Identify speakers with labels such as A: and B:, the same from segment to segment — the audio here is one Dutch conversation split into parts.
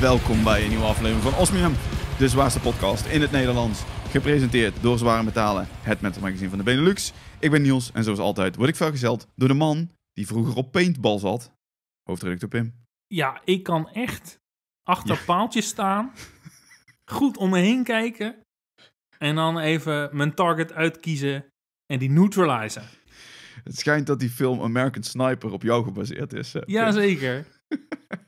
A: welkom bij een nieuwe aflevering van Osmium, de zwaarste podcast in het Nederlands. Gepresenteerd door Zware Metalen, het metal magazine van de Benelux. Ik ben Niels en zoals altijd word ik vergezeld door de man die vroeger op paintball zat, hoofdredacteur Pim.
B: Ja, ik kan echt achter paaltjes staan, goed om me heen kijken en dan even mijn target uitkiezen en die neutralizen.
A: Het schijnt dat die film American Sniper op jou gebaseerd is. Jazeker.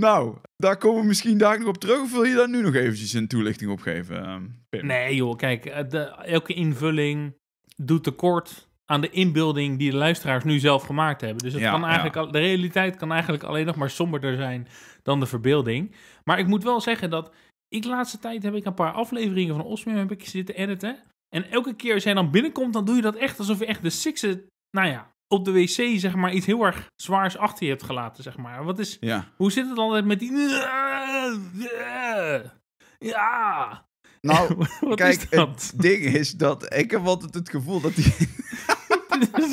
A: Nou, daar komen we misschien daar op terug. Of wil je daar nu nog eventjes een toelichting op geven, ehm, Nee joh, kijk, eh, de,
B: elke invulling doet tekort aan de inbeelding die de luisteraars nu zelf gemaakt hebben. Dus het kan eigenlijk de realiteit kan eigenlijk alleen nog maar somberder zijn dan de verbeelding. Maar ik moet wel zeggen dat ik laatste tijd heb ik een paar afleveringen van Osmium heb ik zitten editen. En elke keer als jij dan binnenkomt, dan doe je dat echt alsof je echt de sixe. nou ja, op de wc zeg maar iets heel erg zwaars achter je hebt gelaten, zeg maar. Wat is, Hoe zit het altijd met die... Ja!
A: Nou, kijk, het ding is dat ik heb altijd het gevoel dat die...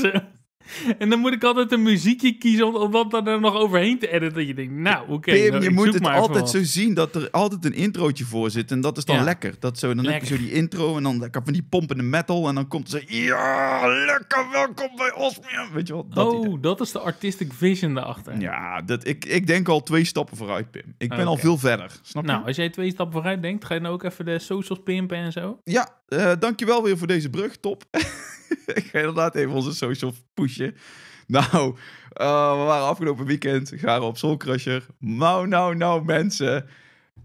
B: En dan moet ik altijd een muziekje kiezen om, dat er nog overheen te editen. Dat je denkt, nou oké. Okay, Pim, nou, je moet het altijd zo
A: zien dat er altijd een introotje voor zit. En dat is dan lekker. Dat zo, dan heb je zo die intro en dan kan van die pompende metal. En dan komt zo, ja, lekker, welkom bij Osmium. Weet je wat? Dat oh, dat is de artistic vision daarachter. Ja, dat, ik, ik denk al twee stappen vooruit, Pim. Ik ben al veel verder, snap
B: je? Nou, als jij twee stappen vooruit denkt, ga je nou ook even de socials pimpen en zo?
A: Ja, uh, dankjewel weer voor deze brug. Top. ik ga inderdaad even onze social pushen. Nou, eh, we waren afgelopen weekend garen op Soulcrusher. Nou, nou, nou mensen.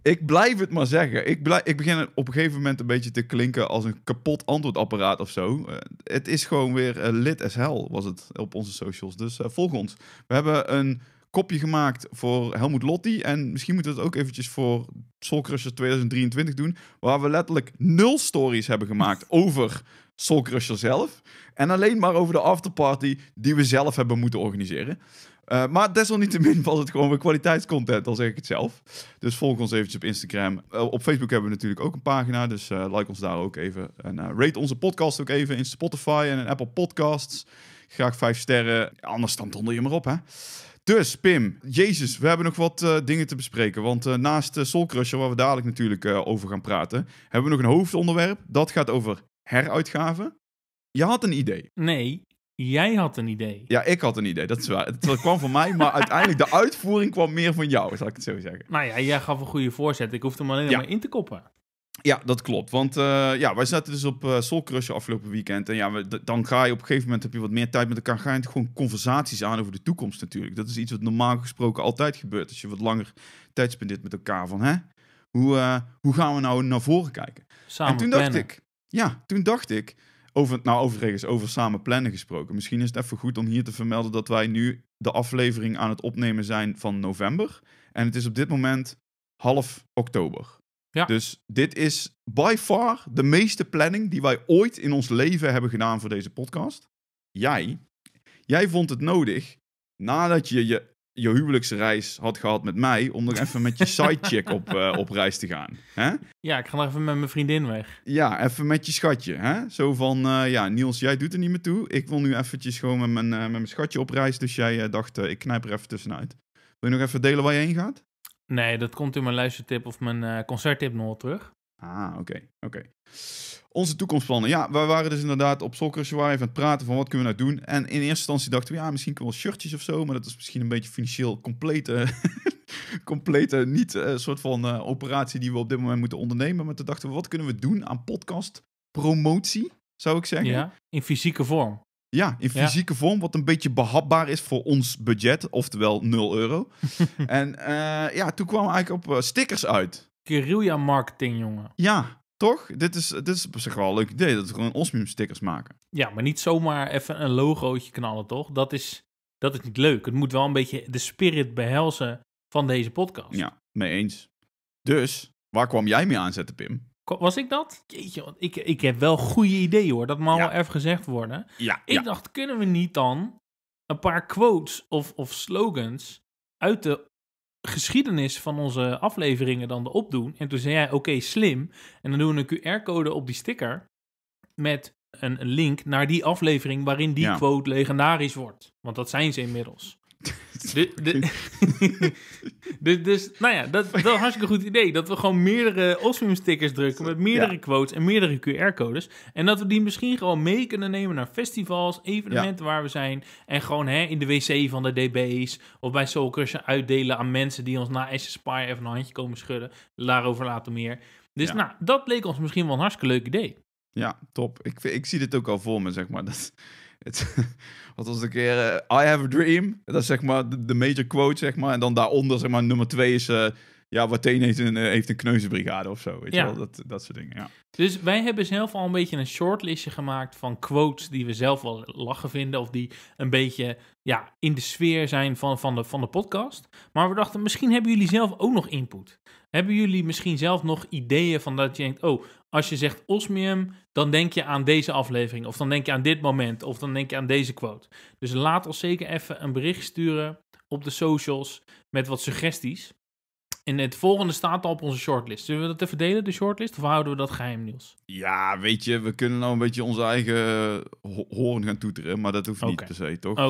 A: Ik blijf het maar zeggen. Ik, ik begin op een gegeven moment een beetje te klinken als een kapot antwoordapparaat of zo. Eh, het is gewoon weer uh, lit as hell, was het op onze socials. Dus volg ons. We hebben een kopje gemaakt voor Helmoet Lotti. En misschien moeten we het ook eventjes voor Soulcrusher 2023 doen. Waar we letterlijk nul stories hebben gemaakt over Soul Crusher zelf. En alleen maar over de afterparty die we zelf hebben moeten organiseren. Eh, maar desalniettemin was het gewoon weer kwaliteitscontent, al zeg ik het zelf. Dus volg ons eventjes op Instagram. Eh, op Facebook hebben we natuurlijk ook een pagina, dus eh, like ons daar ook even. En rate onze podcast ook even in Spotify en in Apple Podcasts. Graag vijf sterren, anders dan donder je maar op, hè. Dus, Pim, Jezus, we hebben nog wat dingen te bespreken. Want naast uh, Soul Crusher, waar we dadelijk natuurlijk over gaan praten, hebben we nog een hoofdonderwerp. Dat gaat over heruitgave. Je had een idee.
B: Nee, jij had een idee.
A: Ja, ik had een idee, dat is waar. Het kwam van mij, maar uiteindelijk de uitvoering kwam meer van jou, zal ik het zo zeggen.
B: Nou ja, jij gaf een goede voorzet. Ik hoefde hem alleen maar in te koppen.
A: Ja, dat klopt. Want eh, ja, wij zaten dus op uh, eh, Soul Crusher afgelopen weekend. En ja, dan ga je op een gegeven moment, heb je wat meer tijd met elkaar. Ga je gewoon conversaties aan over de toekomst natuurlijk. Dat is iets wat normaal gesproken altijd gebeurt. Als je wat langer tijd spendeert met elkaar. Van hè, hoe, eh, hoe gaan we nou naar voren kijken? Samen en toen dacht ik, ja, toen dacht ik, over, nou overigens over samen plannen gesproken. Misschien is het even goed om hier te vermelden dat wij nu de aflevering aan het opnemen zijn van november. En het is op dit moment half oktober. Ja. Dus dit is by far de meeste planning die wij ooit in ons leven hebben gedaan voor deze podcast. Jij, jij vond het nodig nadat je je je huwelijksreis had gehad met mij, om nog even met je sidechick op, eh, op reis te gaan. Hè? Ja, ik ga nog even met mijn vriendin weg. Ja, even met je schatje. Hè? Zo van, eh, ja, Niels, jij doet er niet meer toe. Ik wil nu eventjes gewoon met mijn, eh, met mijn schatje op reis. Dus jij dacht, ik knijp er even tussenuit. Wil je nog even delen waar je heen gaat?
B: Nee, dat komt in mijn luistertip of mijn concerttip nog terug.
A: Ah, oké, oké. Onze toekomstplannen. Ja, wij waren dus inderdaad op sokker even aan het praten van wat kunnen we nou doen. En in eerste instantie dachten we, ja, misschien kunnen we wel shirtjes of zo. Maar dat is misschien een beetje financieel complete, complete niet uh, soort van eh, operatie die we op dit moment moeten ondernemen. Maar toen dachten we, wat kunnen we doen aan podcastpromotie, zou ik zeggen. Ja, in fysieke vorm. Ja, in fysieke vorm, wat een beetje behapbaar is voor ons budget, oftewel 0 euro. en eh, ja, toen we eigenlijk op stickers uit. Guerrilla marketing, jongen. Ja, toch? Dit is, dit is op zich wel een leuk idee, dat we gewoon Osmium stickers maken.
B: Ja, maar niet zomaar even een logootje knallen, toch? Dat is, dat is niet leuk. Het moet wel een beetje de spirit behelzen van deze podcast.
A: Ja, mee eens. Dus, waar kwam jij mee aanzetten, Pim?
B: Was ik dat? Jeetje, ik, ik heb wel goede ideeën hoor. Dat mag wel even gezegd worden. Ja, ik dacht, kunnen we niet dan een paar quotes of, of slogans uit de geschiedenis van onze afleveringen dan erop doen. En toen zei jij, oké, slim. En dan doen we een QR-code op die sticker met een link naar die aflevering waarin die quote legendarisch wordt. Want dat zijn ze inmiddels. Dus, dus, nou ja, dat, dat is een hartstikke goed idee. Dat we gewoon meerdere Osmium stickers drukken met meerdere quotes en meerdere QR-codes. En dat we die misschien gewoon mee kunnen nemen naar festivals, evenementen waar we zijn. En gewoon hè, in de wc van de DB's of bij Soulcrush uitdelen aan mensen die ons na SS even een handje komen
A: schudden. Daarover later meer.
B: Dus nou, dat leek ons misschien wel een hartstikke leuk idee.
A: Ja, top. Ik, ik zie dit ook al voor me, zeg maar. Dat, het, wat was de keer? Eh, I have a dream. Dat is zeg maar de, major quote, zeg maar. En dan daaronder, zeg maar, nummer twee is... Eh, ja, Wateen heeft een, eh, heeft een kneuzenbrigade of zo. Weet je wel? Dat, dat soort dingen, ja.
B: Dus wij hebben zelf al een beetje een shortlistje gemaakt van quotes die we zelf wel lachen vinden. Of die een beetje ja, in de sfeer zijn van, van, de, van de podcast. Maar we dachten, misschien hebben jullie zelf ook nog input. Hebben jullie misschien zelf nog ideeën van dat je denkt, oh, als je zegt osmium, dan denk je aan deze aflevering, of dan denk je aan dit moment, of dan denk je aan deze quote. Dus laat ons zeker even een bericht sturen op de socials met wat suggesties. En het volgende staat al op onze shortlist. Zullen we dat even delen, de shortlist? Of houden we dat geheim, Niels?
A: Ja, weet je, we kunnen nou een beetje onze eigen eh, ho horen gaan toeteren. Maar dat hoeft niet per se, toch? Oké.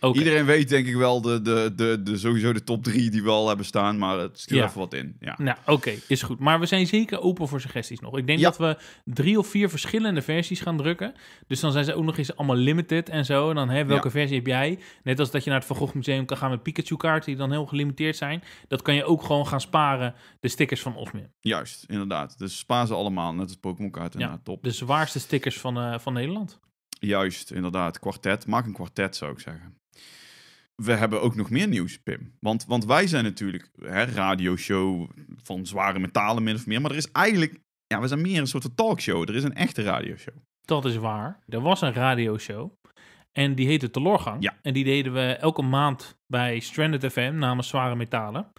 A: Okay. Iedereen weet denk ik wel de, de, de, de, sowieso de top drie die we al hebben staan. Maar het stuurt ja. even wat in. Ja. Nou,
B: oké, is goed. Maar we zijn zeker open voor suggesties nog. Ik denk dat we drie of vier verschillende versies gaan drukken. Dus dan zijn ze ook nog eens allemaal limited en zo. En dan, hè, welke versie heb jij? Net als dat je naar het Van Gogh Museum kan gaan met Pikachu-kaarten... die dan heel gelimiteerd zijn. Dat kan je ook gewoon gaan sparen de stickers van meer.
A: Juist, inderdaad. Dus sparen ze allemaal, net als Pokémon kaarten. Ja, top. De zwaarste stickers van, eh, van Nederland. Juist, inderdaad. Kwartet. Maak een kwartet, zou ik zeggen. We hebben ook nog meer nieuws, Pim. Want, want wij zijn natuurlijk radio radioshow van zware metalen, min of meer. Maar er is eigenlijk... Ja, we zijn meer een soort van talkshow. Er is een echte radioshow.
B: Dat is waar. Er was een radioshow. En die heette Teloorgang. Ja. En die deden we elke maand bij Stranded FM namens Zware Metalen.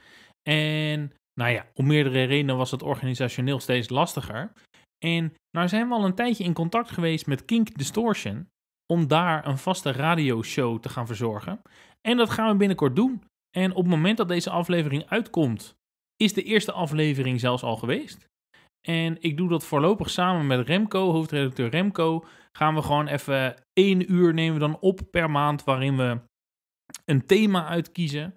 B: En nou ja, om meerdere redenen was het organisationeel steeds lastiger. En nou zijn we al een tijdje in contact geweest met Kink Distortion om daar een vaste radioshow te gaan verzorgen. En dat gaan we binnenkort doen. En op het moment dat deze aflevering uitkomt, is de eerste aflevering zelfs al geweest. En ik doe dat voorlopig samen met Remco, hoofdredacteur Remco. Gaan we gewoon even één uur nemen dan op per maand waarin we een thema uitkiezen.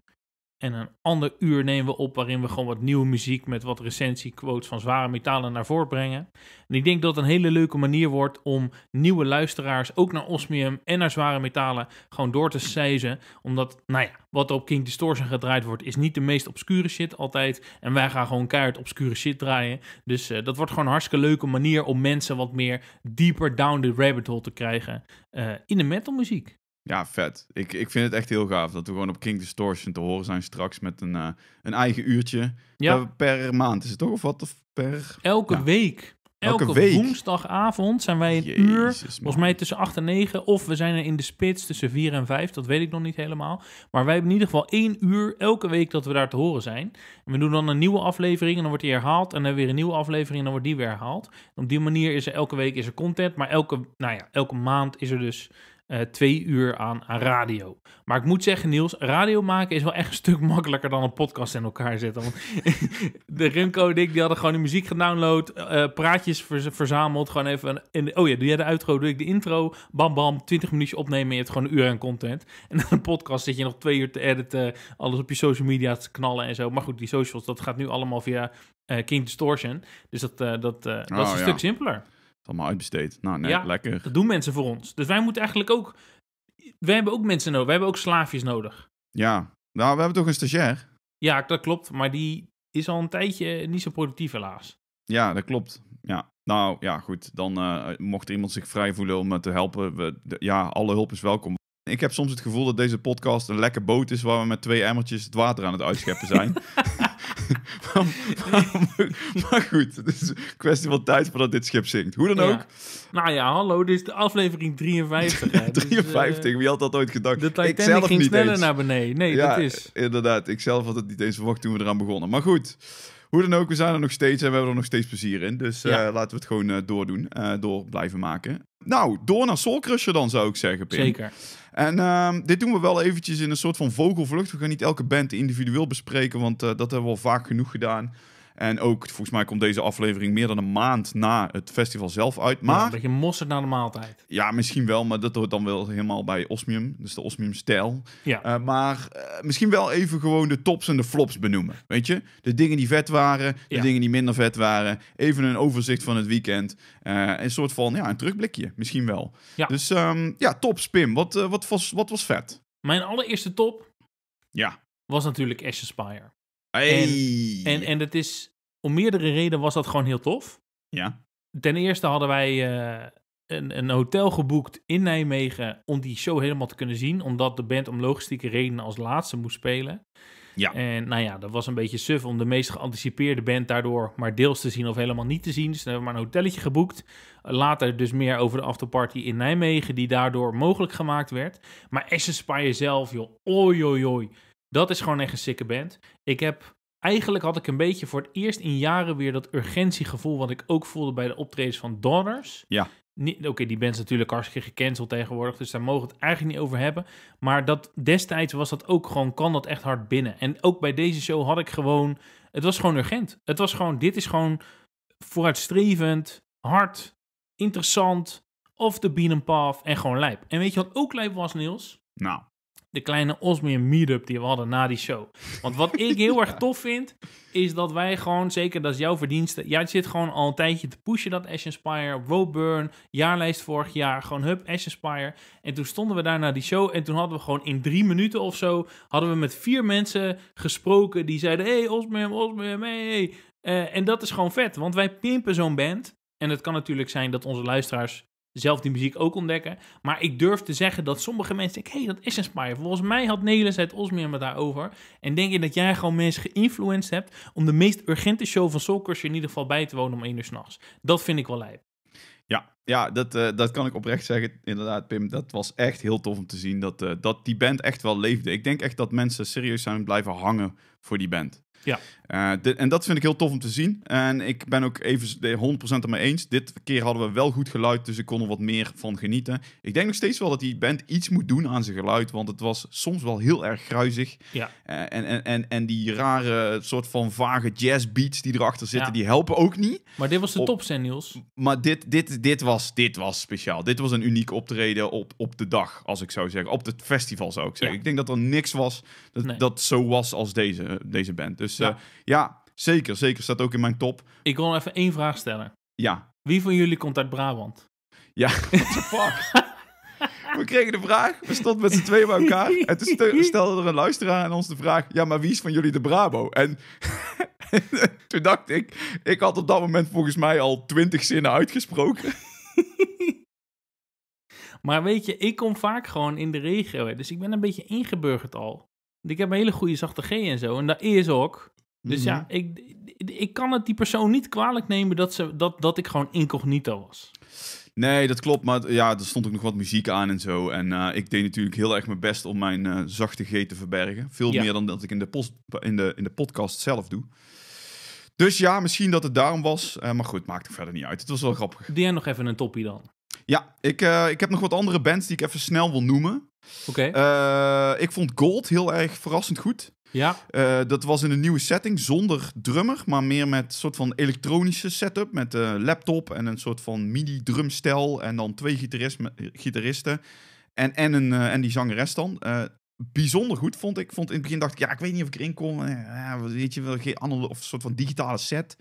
B: En een ander uur nemen we op waarin we gewoon wat nieuwe muziek met wat recensiequotes van zware metalen naar voren brengen. En ik denk dat het een hele leuke manier wordt om nieuwe luisteraars ook naar Osmium en naar zware metalen gewoon door te seizen. Omdat, nou ja, wat er op King Distortion gedraaid wordt is niet de meest obscure shit altijd. En wij gaan gewoon keihard obscure shit draaien. Dus eh, dat wordt gewoon een hartstikke leuke manier om mensen wat meer dieper down the rabbit hole te krijgen eh, in de metalmuziek.
A: Ja, vet. Ik, ik vind het echt heel gaaf dat we gewoon op King Distortion te horen zijn straks met een, eh, een eigen uurtje. Per, maand is het toch? Of wat? Of per... Elke week. Elke, week. woensdagavond zijn wij een
B: uur, volgens mij tussen 8 en 9. Of we zijn er in de spits tussen 4 en 5, dat weet ik nog niet helemaal. Maar wij hebben in ieder geval één uur elke week dat we daar te horen zijn. En we doen dan een nieuwe aflevering en dan wordt die herhaald. En dan weer een nieuwe aflevering en dan wordt die weer herhaald. op die manier is er elke week is er content. Maar elke, nou ja, elke maand is er dus eh, twee uur aan, radio. Maar ik moet zeggen, Niels, radio maken is wel echt een stuk makkelijker dan een podcast in elkaar zetten. Want de Remco ik, die hadden gewoon de muziek gedownload, eh, praatjes verzameld, gewoon even... Een, oh ja, doe jij de outro, doe ik de intro, bam bam, 20 minuutjes opnemen je hebt gewoon een uur aan content. En dan een podcast zit je nog twee uur te editen, alles op je social media te knallen en zo. Maar goed, die socials, dat gaat nu allemaal via uh, King Distortion. Dus dat, dat, dat is oh, een stuk simpeler
A: is allemaal uitbesteed. Nou, nee, ja, lekker. Dat doen mensen voor ons.
B: Dus wij moeten eigenlijk ook. Wij hebben ook mensen nodig. Wij hebben ook slaafjes nodig.
A: Ja, nou, we hebben toch een stagiair?
B: Ja, dat klopt. Maar die is al een tijdje niet zo productief, helaas.
A: Ja, dat klopt. Ja. Nou ja, goed. Dan uh, mocht iemand zich vrij voelen om te helpen. We, de, ja, alle hulp is welkom. Ik heb soms het gevoel dat deze podcast een lekker boot is waar we met twee emmertjes het water aan het uitscheppen zijn. maar goed, het is een kwestie van tijd voordat dit schip zinkt. Hoe dan ook.
B: Nou ja, hallo, dit is de aflevering 53. 53, dus,
A: eh, wie had dat ooit gedacht? De Titanic ik zelf ging niet sneller naar beneden. Nee, ja, dat is... inderdaad. Ik zelf had het niet eens verwacht toen we eraan begonnen. Maar goed... Hoe dan ook, we zijn er nog steeds en we hebben er nog steeds plezier in. Dus eh, laten we het gewoon uh, doordoen, eh, door blijven maken. Nou, door naar Soul Crusher dan zou ik zeggen, Pim. Zeker. En ehm, dit doen we wel eventjes in een soort van vogelvlucht. We gaan niet elke band individueel bespreken, want dat hebben we al vaak genoeg gedaan. En ook, volgens mij komt deze aflevering meer dan een maand na het festival zelf uit. Maar, ja, een beetje mosterd na
B: de maaltijd.
A: Ja, misschien wel, maar dat hoort dan wel helemaal bij Osmium. Dus de Osmium-stijl. Ja. Eh, maar eh, misschien wel even gewoon de tops en de flops benoemen. Weet je? De dingen die vet waren, de dingen die minder vet waren. Even een overzicht van het weekend. Eh, een soort van, ja, een terugblikje misschien wel. Ja. Dus ehm, ja, tops, Pim. Wat, wat, was, wat was vet? Mijn allereerste top ja. was natuurlijk Ashespire. Hey. En, en, en het is
B: om meerdere redenen was dat gewoon heel tof. Ja. Ten eerste hadden wij eh, een, een, hotel geboekt in Nijmegen om die show helemaal te kunnen zien. Omdat de band om logistieke redenen als laatste moest spelen. Ja. En nou ja, dat was een beetje suf om de meest geanticipeerde band daardoor maar deels te zien of helemaal niet te zien. Dus hebben we maar een hotelletje geboekt. Later dus meer over de afterparty in Nijmegen, die daardoor mogelijk gemaakt werd. Maar Ashes Spire zelf, joh, oi, oi, oi. Dat is gewoon echt een sikke band. Ik heb eigenlijk had ik een beetje voor het eerst in jaren weer dat urgentiegevoel wat ik ook voelde bij de optredens van Donners. Ja. Oké, die band is natuurlijk hartstikke gecanceld tegenwoordig, dus daar mogen we het eigenlijk niet over hebben. Maar dat destijds was dat ook gewoon, kan dat echt hard binnen. En ook bij deze show had ik gewoon, het was gewoon urgent. Het was gewoon, dit is gewoon vooruitstrevend, hard, interessant, off the beaten path en gewoon lijp. En weet je wat ook lijp was, Niels? Nou de kleine Osmeer meetup die we hadden na die show. Want wat ik heel erg tof vind, is dat wij gewoon, zeker dat is jouw verdienste, jij zit gewoon al een tijdje te pushen dat Ash Inspire, Roadburn, jaarlijst vorig jaar, gewoon hup, Ash Inspire. En toen stonden we daar na die show en toen hadden we gewoon in drie minuten of zo, hadden we met vier mensen gesproken die zeiden, hey Osmeer, Osmeer, hey. Eh, en dat is gewoon vet, want wij pimpen zo'n band. En het kan natuurlijk zijn dat onze luisteraars zelf die muziek ook ontdekken. Maar ik durf te zeggen dat sommige mensen denken, hé, hey, dat is inspirerend. Volgens mij had Nelis het Osmeer me daarover. En denk je dat jij gewoon mensen geïnfluenced hebt om de meest urgente show van Soulcrusher in ieder geval bij te wonen om één uur s'nachts. Dat vind ik wel lijp.
A: Ja, ja dat, eh, dat kan ik oprecht zeggen. Inderdaad, Pim, dat was echt heel tof om te zien dat, uh, dat die band echt wel leefde. Ik denk echt dat mensen serieus zijn blijven hangen voor die band. Ja. Eh, en dat vind ik heel tof om te zien. En ik ben ook even 100% ermee eens. Dit keer hadden we wel goed geluid, dus ik kon er wat meer van genieten. Ik denk nog steeds wel dat die band iets moet doen aan zijn geluid, want het was soms wel heel erg gruizig. Ja. Eh, en, en, en, en die rare soort van vage jazzbeats die erachter zitten, die helpen ook niet. Maar dit was de top, zijn Maar dit, dit, dit, was, dit was speciaal. Dit was een uniek optreden op, op de dag, als ik zou zeggen. Op het festival zou ik zeggen. Ik denk dat er niks was dat, dat zo was als deze, deze band. Dus ja. Eh, ja, zeker, zeker. Staat ook in mijn top. Ik wil even één vraag stellen. Ja.
B: Wie van jullie komt uit Brabant?
A: Ja, what the fuck? We kregen de vraag, we stonden met z'n tweeën bij elkaar. En toen stelde er een luisteraar aan ons de vraag: Ja, maar wie is van jullie de Brabo? En toen dacht ik, ik had op dat moment volgens mij al twintig zinnen uitgesproken.
B: Maar weet je, ik kom vaak gewoon in de regio, dus ik ben een beetje ingeburgerd al. Ik heb een hele goede zachte G en zo, en dat is ook. Dus ja, mhm. ik, ik kan het die persoon niet kwalijk nemen dat, ze, dat, dat ik gewoon incognito was.
A: Nee, dat klopt. Maar ja, er stond ook nog wat muziek aan en zo. En eh, ik deed natuurlijk heel erg mijn best om mijn uh, zachte G te verbergen. Veel meer dan dat ik in de, post, in, de, in de podcast zelf doe. Dus ja, misschien dat het daarom was. Eh, maar goed, maakt er verder niet uit. Het was wel grappig. Doe jij nog even een toppie dan? Ja, ik, ik heb nog wat andere bands die ik even snel wil noemen. Oké. ik vond Gold heel erg verrassend goed. Ja. Eh, dat was in een nieuwe setting, zonder drummer, maar meer met een soort van elektronische setup. Met een eh, laptop en een soort van midi-drumstel. En dan twee gitaristen. En, en, een, eh, en die zangeres dan. bijzonder goed vond ik. Vond in het begin dacht ik, ja, ik weet niet of ik erin kom. weet je wel, geen andere of soort van digitale set.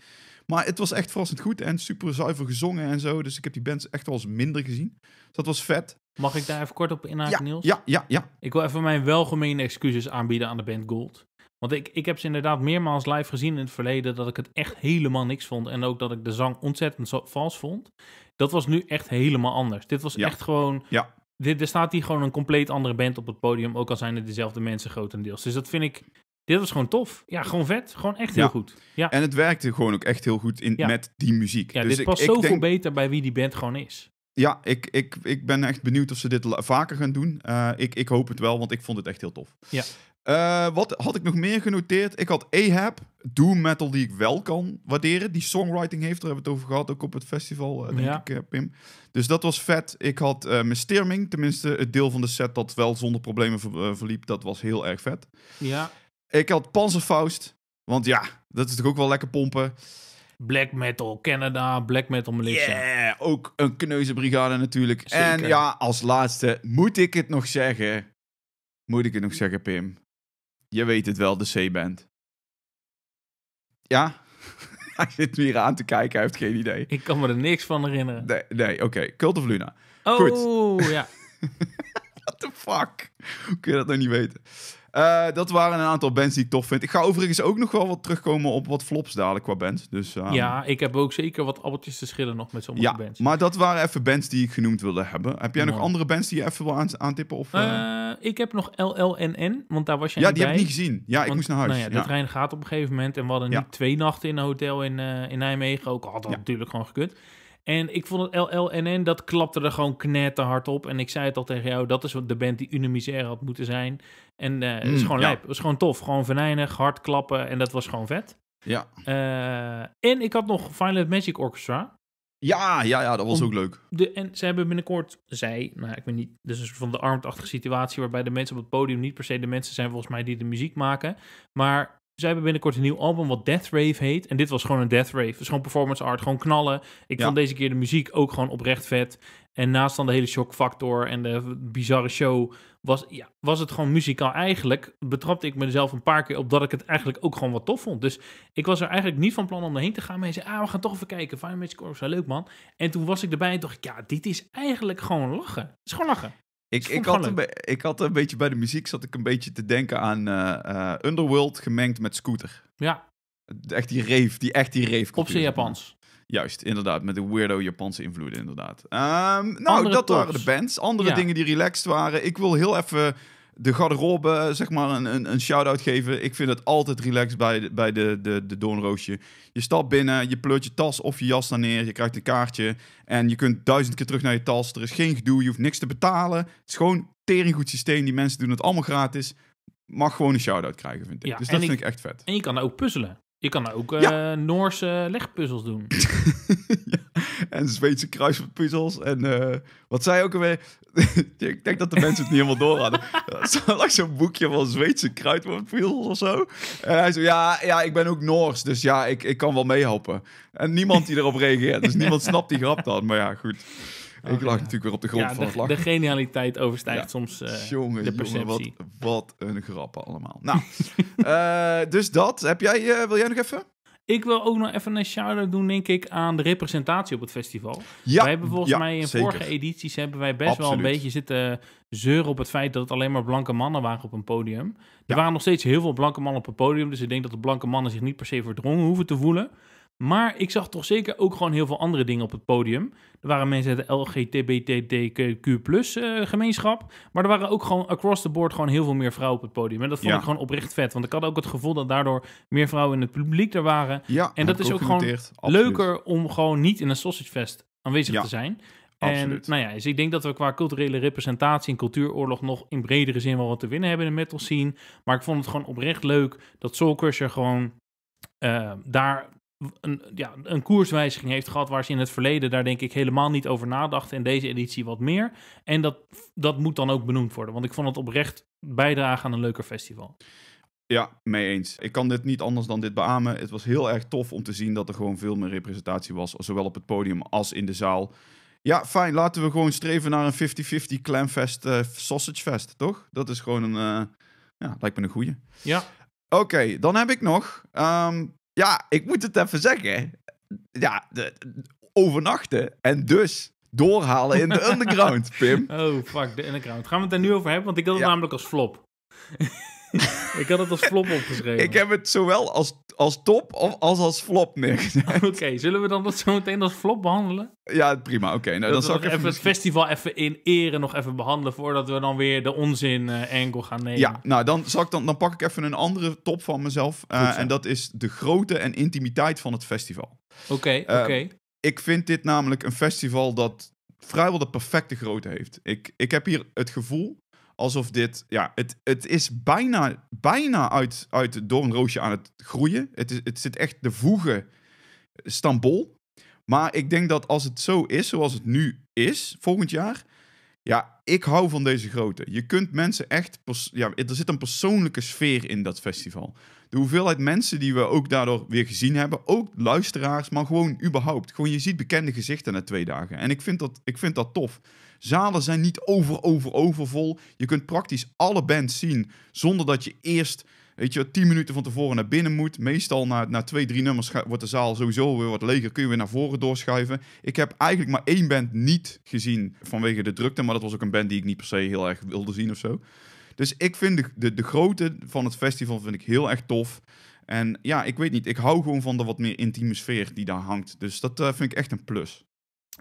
A: Maar het was echt verrassend goed en super zuiver gezongen en zo. Dus ik heb die bands echt wel eens minder gezien. Dus dat was vet. Mag ik daar even kort op inhaken, Niels? Ja,
B: ja, ja. Ik wil even mijn welgemeende excuses aanbieden aan de band Gold. Want ik, ik heb ze inderdaad meermaals live gezien in het verleden dat ik het echt helemaal niks vond. En ook dat ik de zang ontzettend vals vond. Dat was nu echt helemaal anders. Dit was echt gewoon. Ja. Dit, er staat hier gewoon een compleet andere band op het podium. Ook al zijn het dezelfde mensen grotendeels. Dus dat vind ik dit was gewoon tof. Ja, gewoon vet.
A: Gewoon echt heel goed. Ja. En het werkte gewoon ook echt heel goed in, met die muziek. Ja, dus dit ik, past ik zoveel
B: beter bij wie die band gewoon is.
A: Ja, ik, ik, ik ben echt benieuwd of ze dit vaker gaan doen. Eh, ik, ik hoop het wel, want ik vond het echt heel tof. Ja. Eh, wat had ik nog meer genoteerd? Ik had Ahab, doom metal die ik wel kan waarderen. Die songwriting heeft, daar hebben we het over gehad, ook op het festival, eh, denk ja. ik, Pim. Dus dat was vet. Ik had mijn Mysterming, tenminste het deel van de set dat wel zonder problemen verliep. Dat was heel erg vet. Ja, ik had Panzerfaust. Want ja, dat is toch ook wel lekker pompen. Black Metal Canada, Black Metal Militia. Yeah, ook een kneuzenbrigade natuurlijk. En ja, als laatste moet ik het nog zeggen. Moet ik het nog zeggen, Pim? Je weet het wel, de C-band. Ja? hij zit nu hier aan te kijken, hij heeft geen idee. Ik kan me er niks van herinneren. Nee, nee oké. Cult of Luna. Oh, ja. What the fuck? Hoe kun je dat nou niet weten? Eh, dat waren een aantal bands die ik tof vind. Ik ga overigens ook nog wel wat terugkomen op wat flops dadelijk qua bands. Dus, ehm, ja,
B: ik heb ook zeker wat appeltjes te schillen nog met sommige ja, bands.
A: Maar dat waren even bands die ik genoemd wilde hebben. Heb jij nog andere bands die je even wil aantippen? Of, eh? Eh, ik heb nog LLNN, want daar was jij. Ja, die heb ik niet gezien. Ja, ik moest naar huis. Nou ja, de
B: trein gaat op een gegeven moment. En we hadden niet twee nachten in een hotel in, in Nijmegen. Ook had dat natuurlijk gewoon gekund. En ik vond het LLNN, dat klapte er gewoon knetterhard op. En ik zei het al tegen jou, dat is de band die Unimisère had moeten zijn. En eh, het is mm, gewoon lijp, het is gewoon tof. Gewoon venijnig, hard klappen en dat was gewoon vet. Ja. Eh, en ik had nog Violet Magic Orchestra.
A: Ja, ja, ja, dat was ook leuk.
B: De, en ze hebben binnenkort, zij, nou ik weet niet, dus een soort van de armtachtige situatie waarbij de mensen op het podium niet per se de mensen zijn volgens mij die de muziek maken, maar zij hebben binnenkort een nieuw album wat Death Rave heet. En dit was gewoon een Death Rave. Het is gewoon performance art, gewoon knallen. Ik vond deze keer de muziek ook gewoon oprecht vet. En naast dan de hele shockfactor en de bizarre show, was, ja, was het gewoon muzikaal. Eigenlijk betrapte ik mezelf een paar keer op dat ik het eigenlijk ook gewoon wat tof vond. Dus ik was er eigenlijk niet van plan om erheen te gaan. Maar hij zei, ah, we gaan toch even kijken. Fire Magic Corps, leuk man. En toen was ik erbij en dacht ik, ja, dit is eigenlijk gewoon lachen. Het is gewoon lachen. Ik, ik, had een,
A: ik had een beetje bij de muziek zat ik een beetje te denken aan eh, eh, Underworld gemengd met Scooter. Ja. Echt die rave, die echt die rave. Op zijn Japans. Juist, inderdaad. Met de weirdo Japanse invloeden, inderdaad. Ehm, nou, andere dat waren de bands. Andere dingen die relaxed waren. Ik wil heel even de garderobe, zeg maar, een, een, een shout-out geven. Ik vind het altijd relaxed bij, de, bij de, de, de Doornroosje. Je stapt binnen, je pleurt je tas of je jas naar neer, je krijgt een kaartje. En je kunt duizend keer terug naar je tas. Er is geen gedoe, je hoeft niks te betalen. Het is gewoon een goed systeem. Die mensen doen het allemaal gratis. Mag gewoon een shout-out krijgen, vind ik. Ja, dus dat vind ik echt vet.
B: En je kan ook puzzelen. Je kan ook eh, Noorse
A: legpuzzels doen. En Zweedse kruispuzzels. En eh, wat zei ook alweer? ik denk dat de mensen het niet helemaal door hadden. Er lag zo'n boekje van Zweedse kruispuzzels of zo. En hij zei ja, ja ik ben ook Noors, dus ja, ik, ik kan wel meehelpen. En niemand die erop reageert. Dus niemand snapt die grap dan. Maar ja, goed ik lag ah. natuurlijk weer op de grond van de, De genialiteit overstijgt soms uh, de perceptie. wat, wat, een grappen allemaal. Nou, eh, dus dat. Heb jij, eh, wil jij nog even? Ik wil ook nog
B: even een shout-out doen, denk ik, aan de representatie op het festival. Ja, wij hebben volgens mij in vorige edities hebben wij best wel een beetje zitten zeuren op het feit dat het alleen maar blanke mannen waren op een podium. Er waren nog steeds heel veel blanke mannen op het podium, dus ik denk dat de blanke mannen zich niet per se verdrongen hoeven te voelen. Maar ik zag toch zeker ook gewoon heel veel andere dingen op het podium. Er waren mensen uit de LGTBTQ-gemeenschap. Eh, maar er waren ook gewoon across the board gewoon heel veel meer vrouwen op het podium. En dat vond ik gewoon oprecht vet. Want ik had ook het gevoel dat daardoor meer vrouwen in het publiek er waren. Ja, en dat is ook gewoon leuker om gewoon niet in een sausagefest aanwezig te zijn. Absoluut. En nou ja, dus ik denk dat we qua culturele representatie en cultuuroorlog nog in bredere zin wel wat te winnen hebben in de metal scene. Maar ik vond het gewoon oprecht leuk dat Soul Crusher gewoon eh, daar een, ja, een koerswijziging heeft gehad waar ze in het verleden daar denk ik helemaal niet over nadachten. in deze editie wat meer. En dat, dat moet dan ook benoemd worden. Want ik vond het oprecht bijdragen aan een leuker festival.
A: Ja, mee eens. Ik kan dit niet anders dan dit beamen. Het was heel erg tof om te zien dat er gewoon veel meer representatie was. Zowel op het podium als in de zaal. Ja, fijn. Laten we gewoon streven naar een 50-50 clamfest, uh, eh, sausagefest, toch? Dat is gewoon een... Uh, ja, lijkt me een goeie. Ja. Oké, dan heb ik nog ehm, ja, ik moet het even zeggen. Ja, de, overnachten en dus doorhalen in de underground, Pim.
B: Oh, fuck, de underground. Gaan we het daar nu over hebben? Want ik wil het namelijk als flop.
A: ik had het als flop opgeschreven. Ik heb het zowel als, als top of als als flop neergezet. Oké, zullen we dan dat zo meteen als flop behandelen? Ja, prima. Oké, nou, dan zal ik even... het festival
B: even in ere nog even behandelen... voordat we dan weer de onzin uh, angle gaan nemen. Ja,
A: nou, dan, zal ik dan, dan pak ik even een andere top van mezelf. Eh, en dat is de grootte en intimiteit van het festival. Oké, eh, oké. Ik vind dit namelijk een festival dat vrijwel de perfecte grootte heeft. Ik, ik heb hier het gevoel alsof dit, ja, het, het is bijna, bijna uit, uit het doornroosje aan het groeien. Het, is, het zit echt de voegen stambol. Maar ik denk dat als het zo is, zoals het nu is, volgend jaar, ja, ik hou van deze grote. Je kunt mensen echt. Ja, er zit een persoonlijke sfeer in dat festival. De hoeveelheid mensen die we ook daardoor weer gezien hebben. Ook luisteraars, maar gewoon überhaupt. Gewoon je ziet bekende gezichten na twee dagen. En ik vind dat, ik vind dat tof. Zalen zijn niet over, over, overvol. Je kunt praktisch alle bands zien zonder dat je eerst weet je, 10 minuten van tevoren naar binnen moet. Meestal na, na twee, drie nummers wordt de zaal sowieso weer wat leger. Kun je weer naar voren doorschuiven. Ik heb eigenlijk maar één band niet gezien vanwege de drukte. Maar dat was ook een band die ik niet per se heel erg wilde zien of zo. Dus ik vind de, de, grootte van het festival vind ik heel erg tof. En ja, ik weet niet. Ik hou gewoon van de wat meer intieme sfeer die daar hangt. Dus dat eh, vind ik echt een plus.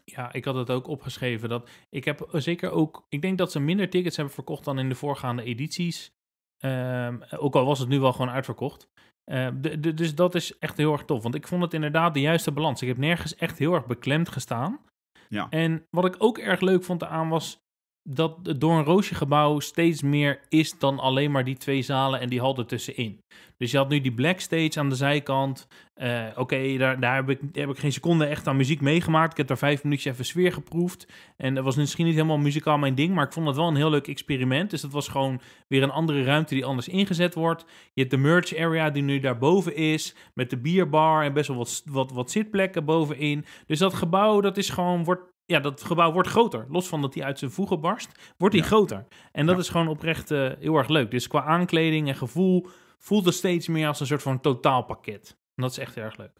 B: Ja, ik had het ook opgeschreven. Dat ik heb eh, zeker ook. Ik denk dat ze minder tickets hebben verkocht dan in de voorgaande edities. Ehm, ook al was het nu wel gewoon uitverkocht. Ehm, de, dus dat is echt heel erg tof. Want ik vond het inderdaad de juiste balans. Ik heb nergens echt heel erg beklemd gestaan. Ja. En wat ik ook erg leuk vond aan was dat het door een roosje gebouw steeds meer is dan alleen maar die twee zalen en die hal ertussenin. Dus je had nu die black stage aan de zijkant. Eh, oké, daar, daar, heb ik, heb ik geen seconde echt aan muziek meegemaakt. Ik heb daar vijf minuutjes even sfeer geproefd. En dat was misschien niet helemaal muzikaal mijn ding, maar ik vond het wel een heel leuk experiment. Dus dat was gewoon weer een andere ruimte die anders ingezet wordt. Je hebt de merch area die nu daarboven is, met de bierbar en best wel wat, wat, wat zitplekken bovenin. Dus dat gebouw, dat is gewoon, wordt ja, dat gebouw wordt groter. Los van dat hij uit zijn voegen barst, wordt hij groter. En dat is gewoon oprecht eh, heel erg leuk. Dus qua aankleding en gevoel voelt het steeds meer als een soort van totaalpakket. En dat is echt erg leuk.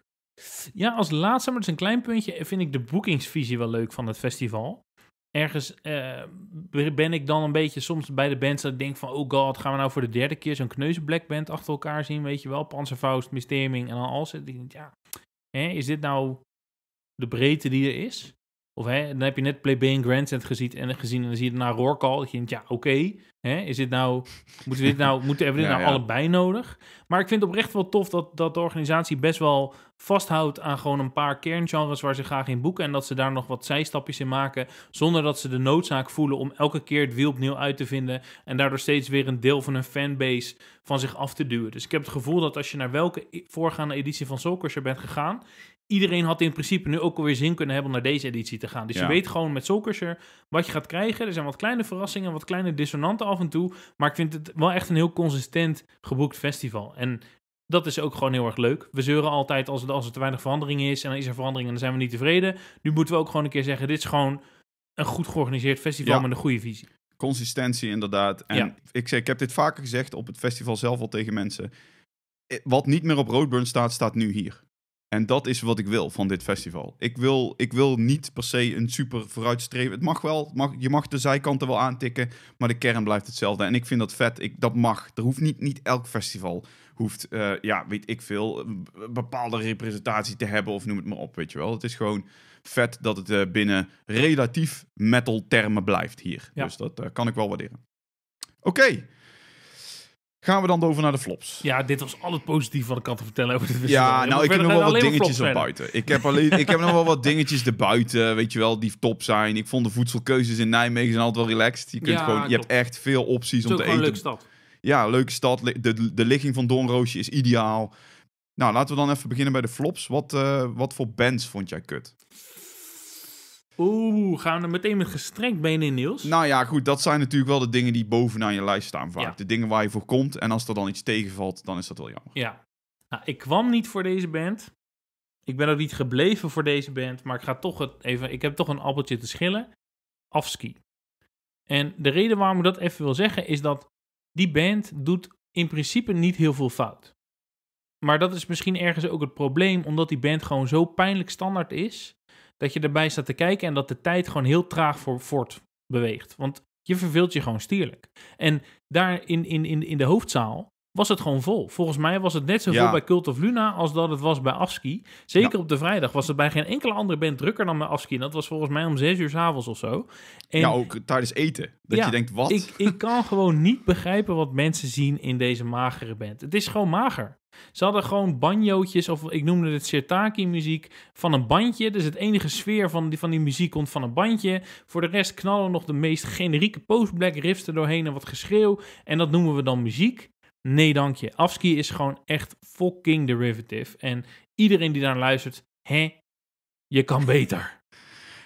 B: Ja, als laatste, maar dat is een klein puntje, vind ik de boekingsvisie wel leuk van het festival. Ergens eh, ben ik dan een beetje soms bij de bands dat ik denk van... oh god, gaan we nou voor de derde keer zo'n band achter elkaar zien? Weet je wel, Panzerfaust, Mysterming en dan al. Ja, hè, is dit nou de breedte die er is? Of dan heb je net Grand Grandstand gezien en, gezien en dan zie je daarna Roorkal. Dat je denkt, ja, oké, okay, is dit nou, moeten we dit nou, moeten we dit nou allebei nodig? Maar ik vind het oprecht wel tof dat, dat de organisatie best wel vasthoudt aan gewoon een paar kerngenres waar ze graag in boeken. En dat ze daar nog wat zijstapjes in maken, zonder dat ze de noodzaak voelen om elke keer het wiel opnieuw uit te vinden. En daardoor steeds weer een deel van hun fanbase van zich af te duwen. Dus ik heb het gevoel dat als je naar welke voorgaande editie van Soulcrusher bent gegaan, iedereen had in principe nu ook alweer zin kunnen hebben om naar deze editie te gaan. Dus je weet gewoon met Soulcrusher wat je gaat krijgen. Er zijn wat kleine verrassingen, wat kleine dissonanten af en toe. Maar ik vind het wel echt een heel consistent geboekt festival. En dat is ook gewoon heel erg leuk. We zeuren altijd als, het, als er te weinig verandering is. En dan is er verandering en dan zijn we niet tevreden. Nu moeten we ook gewoon een keer zeggen, dit is gewoon een goed georganiseerd festival met een goede
A: visie. Consistentie inderdaad. En ik, zeg, ik heb dit vaker gezegd op het festival zelf al tegen mensen. Eh, wat niet meer op Roadburn staat, staat nu hier. En dat is wat ik wil van dit festival. Ik wil, ik wil niet per se een super vooruitstreven. Het mag wel, mag, je mag de zijkanten wel aantikken, maar de kern blijft hetzelfde. En ik vind dat vet, ik, dat mag. Er hoeft niet, niet elk festival hoeft, eh, ja, weet ik veel, een bepaalde representatie te hebben of noem het maar op, weet je wel. Het is gewoon vet dat het eh, binnen relatief metal termen blijft hier. Dus dat eh, kan ik wel waarderen. Oké. Gaan we dan over naar de flops?
B: Ja, dit was al het positief wat ik had te vertellen over dit Ja, nou, ik heb nog wel wat dingetjes op buiten. Ik heb, alleen, ik heb nog
A: wel wat dingetjes erbuiten, weet je wel, die top zijn. Ik vond de voedselkeuzes in Nijmegen zijn altijd wel relaxed. Je, kunt gewoon, je hebt echt veel opties om te eten. een leuke stad. Ja, leuke stad. De, de ligging van Donroosje is ideaal. Nou, laten we dan even beginnen bij de flops. Wat, eh, wat voor bands vond jij kut? Oeh, gaan we meteen met gestrekt benen in, Niels? Nou ja, goed, dat zijn natuurlijk wel de dingen die bovenaan je lijst staan vaak. De dingen waar je voor komt. En als er dan iets tegenvalt, dan is dat wel jammer.
B: Ja. Nou, ik kwam niet voor deze band. Ik ben ook niet gebleven voor deze band. Maar ik ga toch het even... Ik heb toch een appeltje te schillen. Afski. En de reden waarom ik dat even wil zeggen is dat die band doet in principe niet heel veel fout. Maar dat is misschien ergens ook het probleem, omdat die band gewoon zo pijnlijk standaard is dat je erbij staat te kijken en dat de tijd gewoon heel traag voor, voort beweegt. Want je verveelt je gewoon stierlijk. En daar in, in, in, in de hoofdzaal was het gewoon vol. Volgens mij was het net zo vol bij Cult of Luna als dat het was bij Afski. Zeker op de vrijdag was het bij geen enkele andere band drukker dan bij Afski. En dat was volgens mij om zes uur s'avonds of zo. ja, ook tijdens eten. Dat je denkt, wat? Ik, ik kan gewoon niet begrijpen wat mensen zien in deze magere band. Het is gewoon mager. Ze hadden gewoon banjootjes, of ik noemde het Sirtaki-muziek, van een bandje. Dus het enige sfeer van die, van die muziek komt van een bandje. Voor de rest knallen nog de meest generieke post-black riffs er doorheen en wat geschreeuw. En dat noemen we dan muziek. Nee, dankje. Afski is gewoon echt fucking derivative. En iedereen die daar luistert,
A: hè, je kan beter.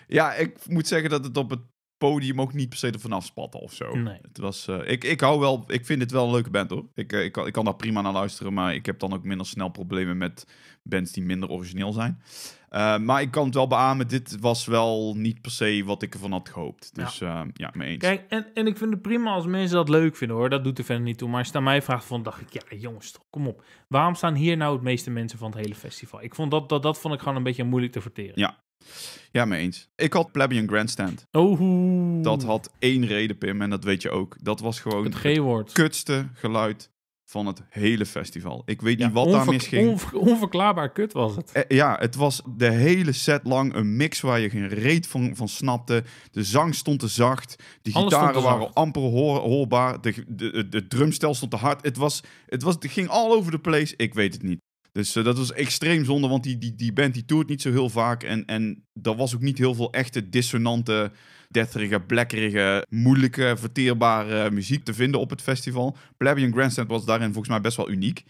A: Ja, ik moet zeggen dat het op het podium ook niet per se ervan afspatten of zo. Nee. Het was, eh, ik, ik hou wel, ik vind het wel een leuke band hoor. Ik, eh, ik, kan, ik kan daar prima naar luisteren, maar ik heb dan ook minder snel problemen met bands die minder origineel zijn. Eh, maar ik kan het wel beamen, dit was wel niet per se wat ik ervan had gehoopt. Dus ja, eh, ja mee eens. Kijk,
B: en, en ik vind het prima als mensen dat leuk vinden hoor. Dat doet er verder niet toe. Maar als je mij vraagt, van, dacht ik, ja jongens, kom op. Waarom staan hier nou het meeste mensen van het hele festival? Ik vond dat, dat, dat vond ik gewoon een beetje moeilijk te verteren.
A: Ja, ja, mee eens. Ik had Plebian Grandstand. Oh. Dat had één reden, Pim, en dat weet je ook. Dat was gewoon het, het kutste geluid van het hele festival. Ik weet niet wat daar misging. Onver
B: onverklaarbaar
A: kut was het. Eh, ja, het was de hele set lang een mix waar je geen reet van, van snapte. De zang stond te zacht. De gitaren waren amper hoorbaar. De, de, de, drumstel stond te hard. Het, was, het, was, het ging all over the place. Ik weet het niet. Dus eh, dat was extreem zonde, want die, die, die band die toert niet zo heel vaak. En, en er was ook niet heel veel echte dissonante, dertige, blekkerige, moeilijke, verteerbare muziek te vinden op het festival. Plebeian Grandstand was daarin volgens mij best wel uniek.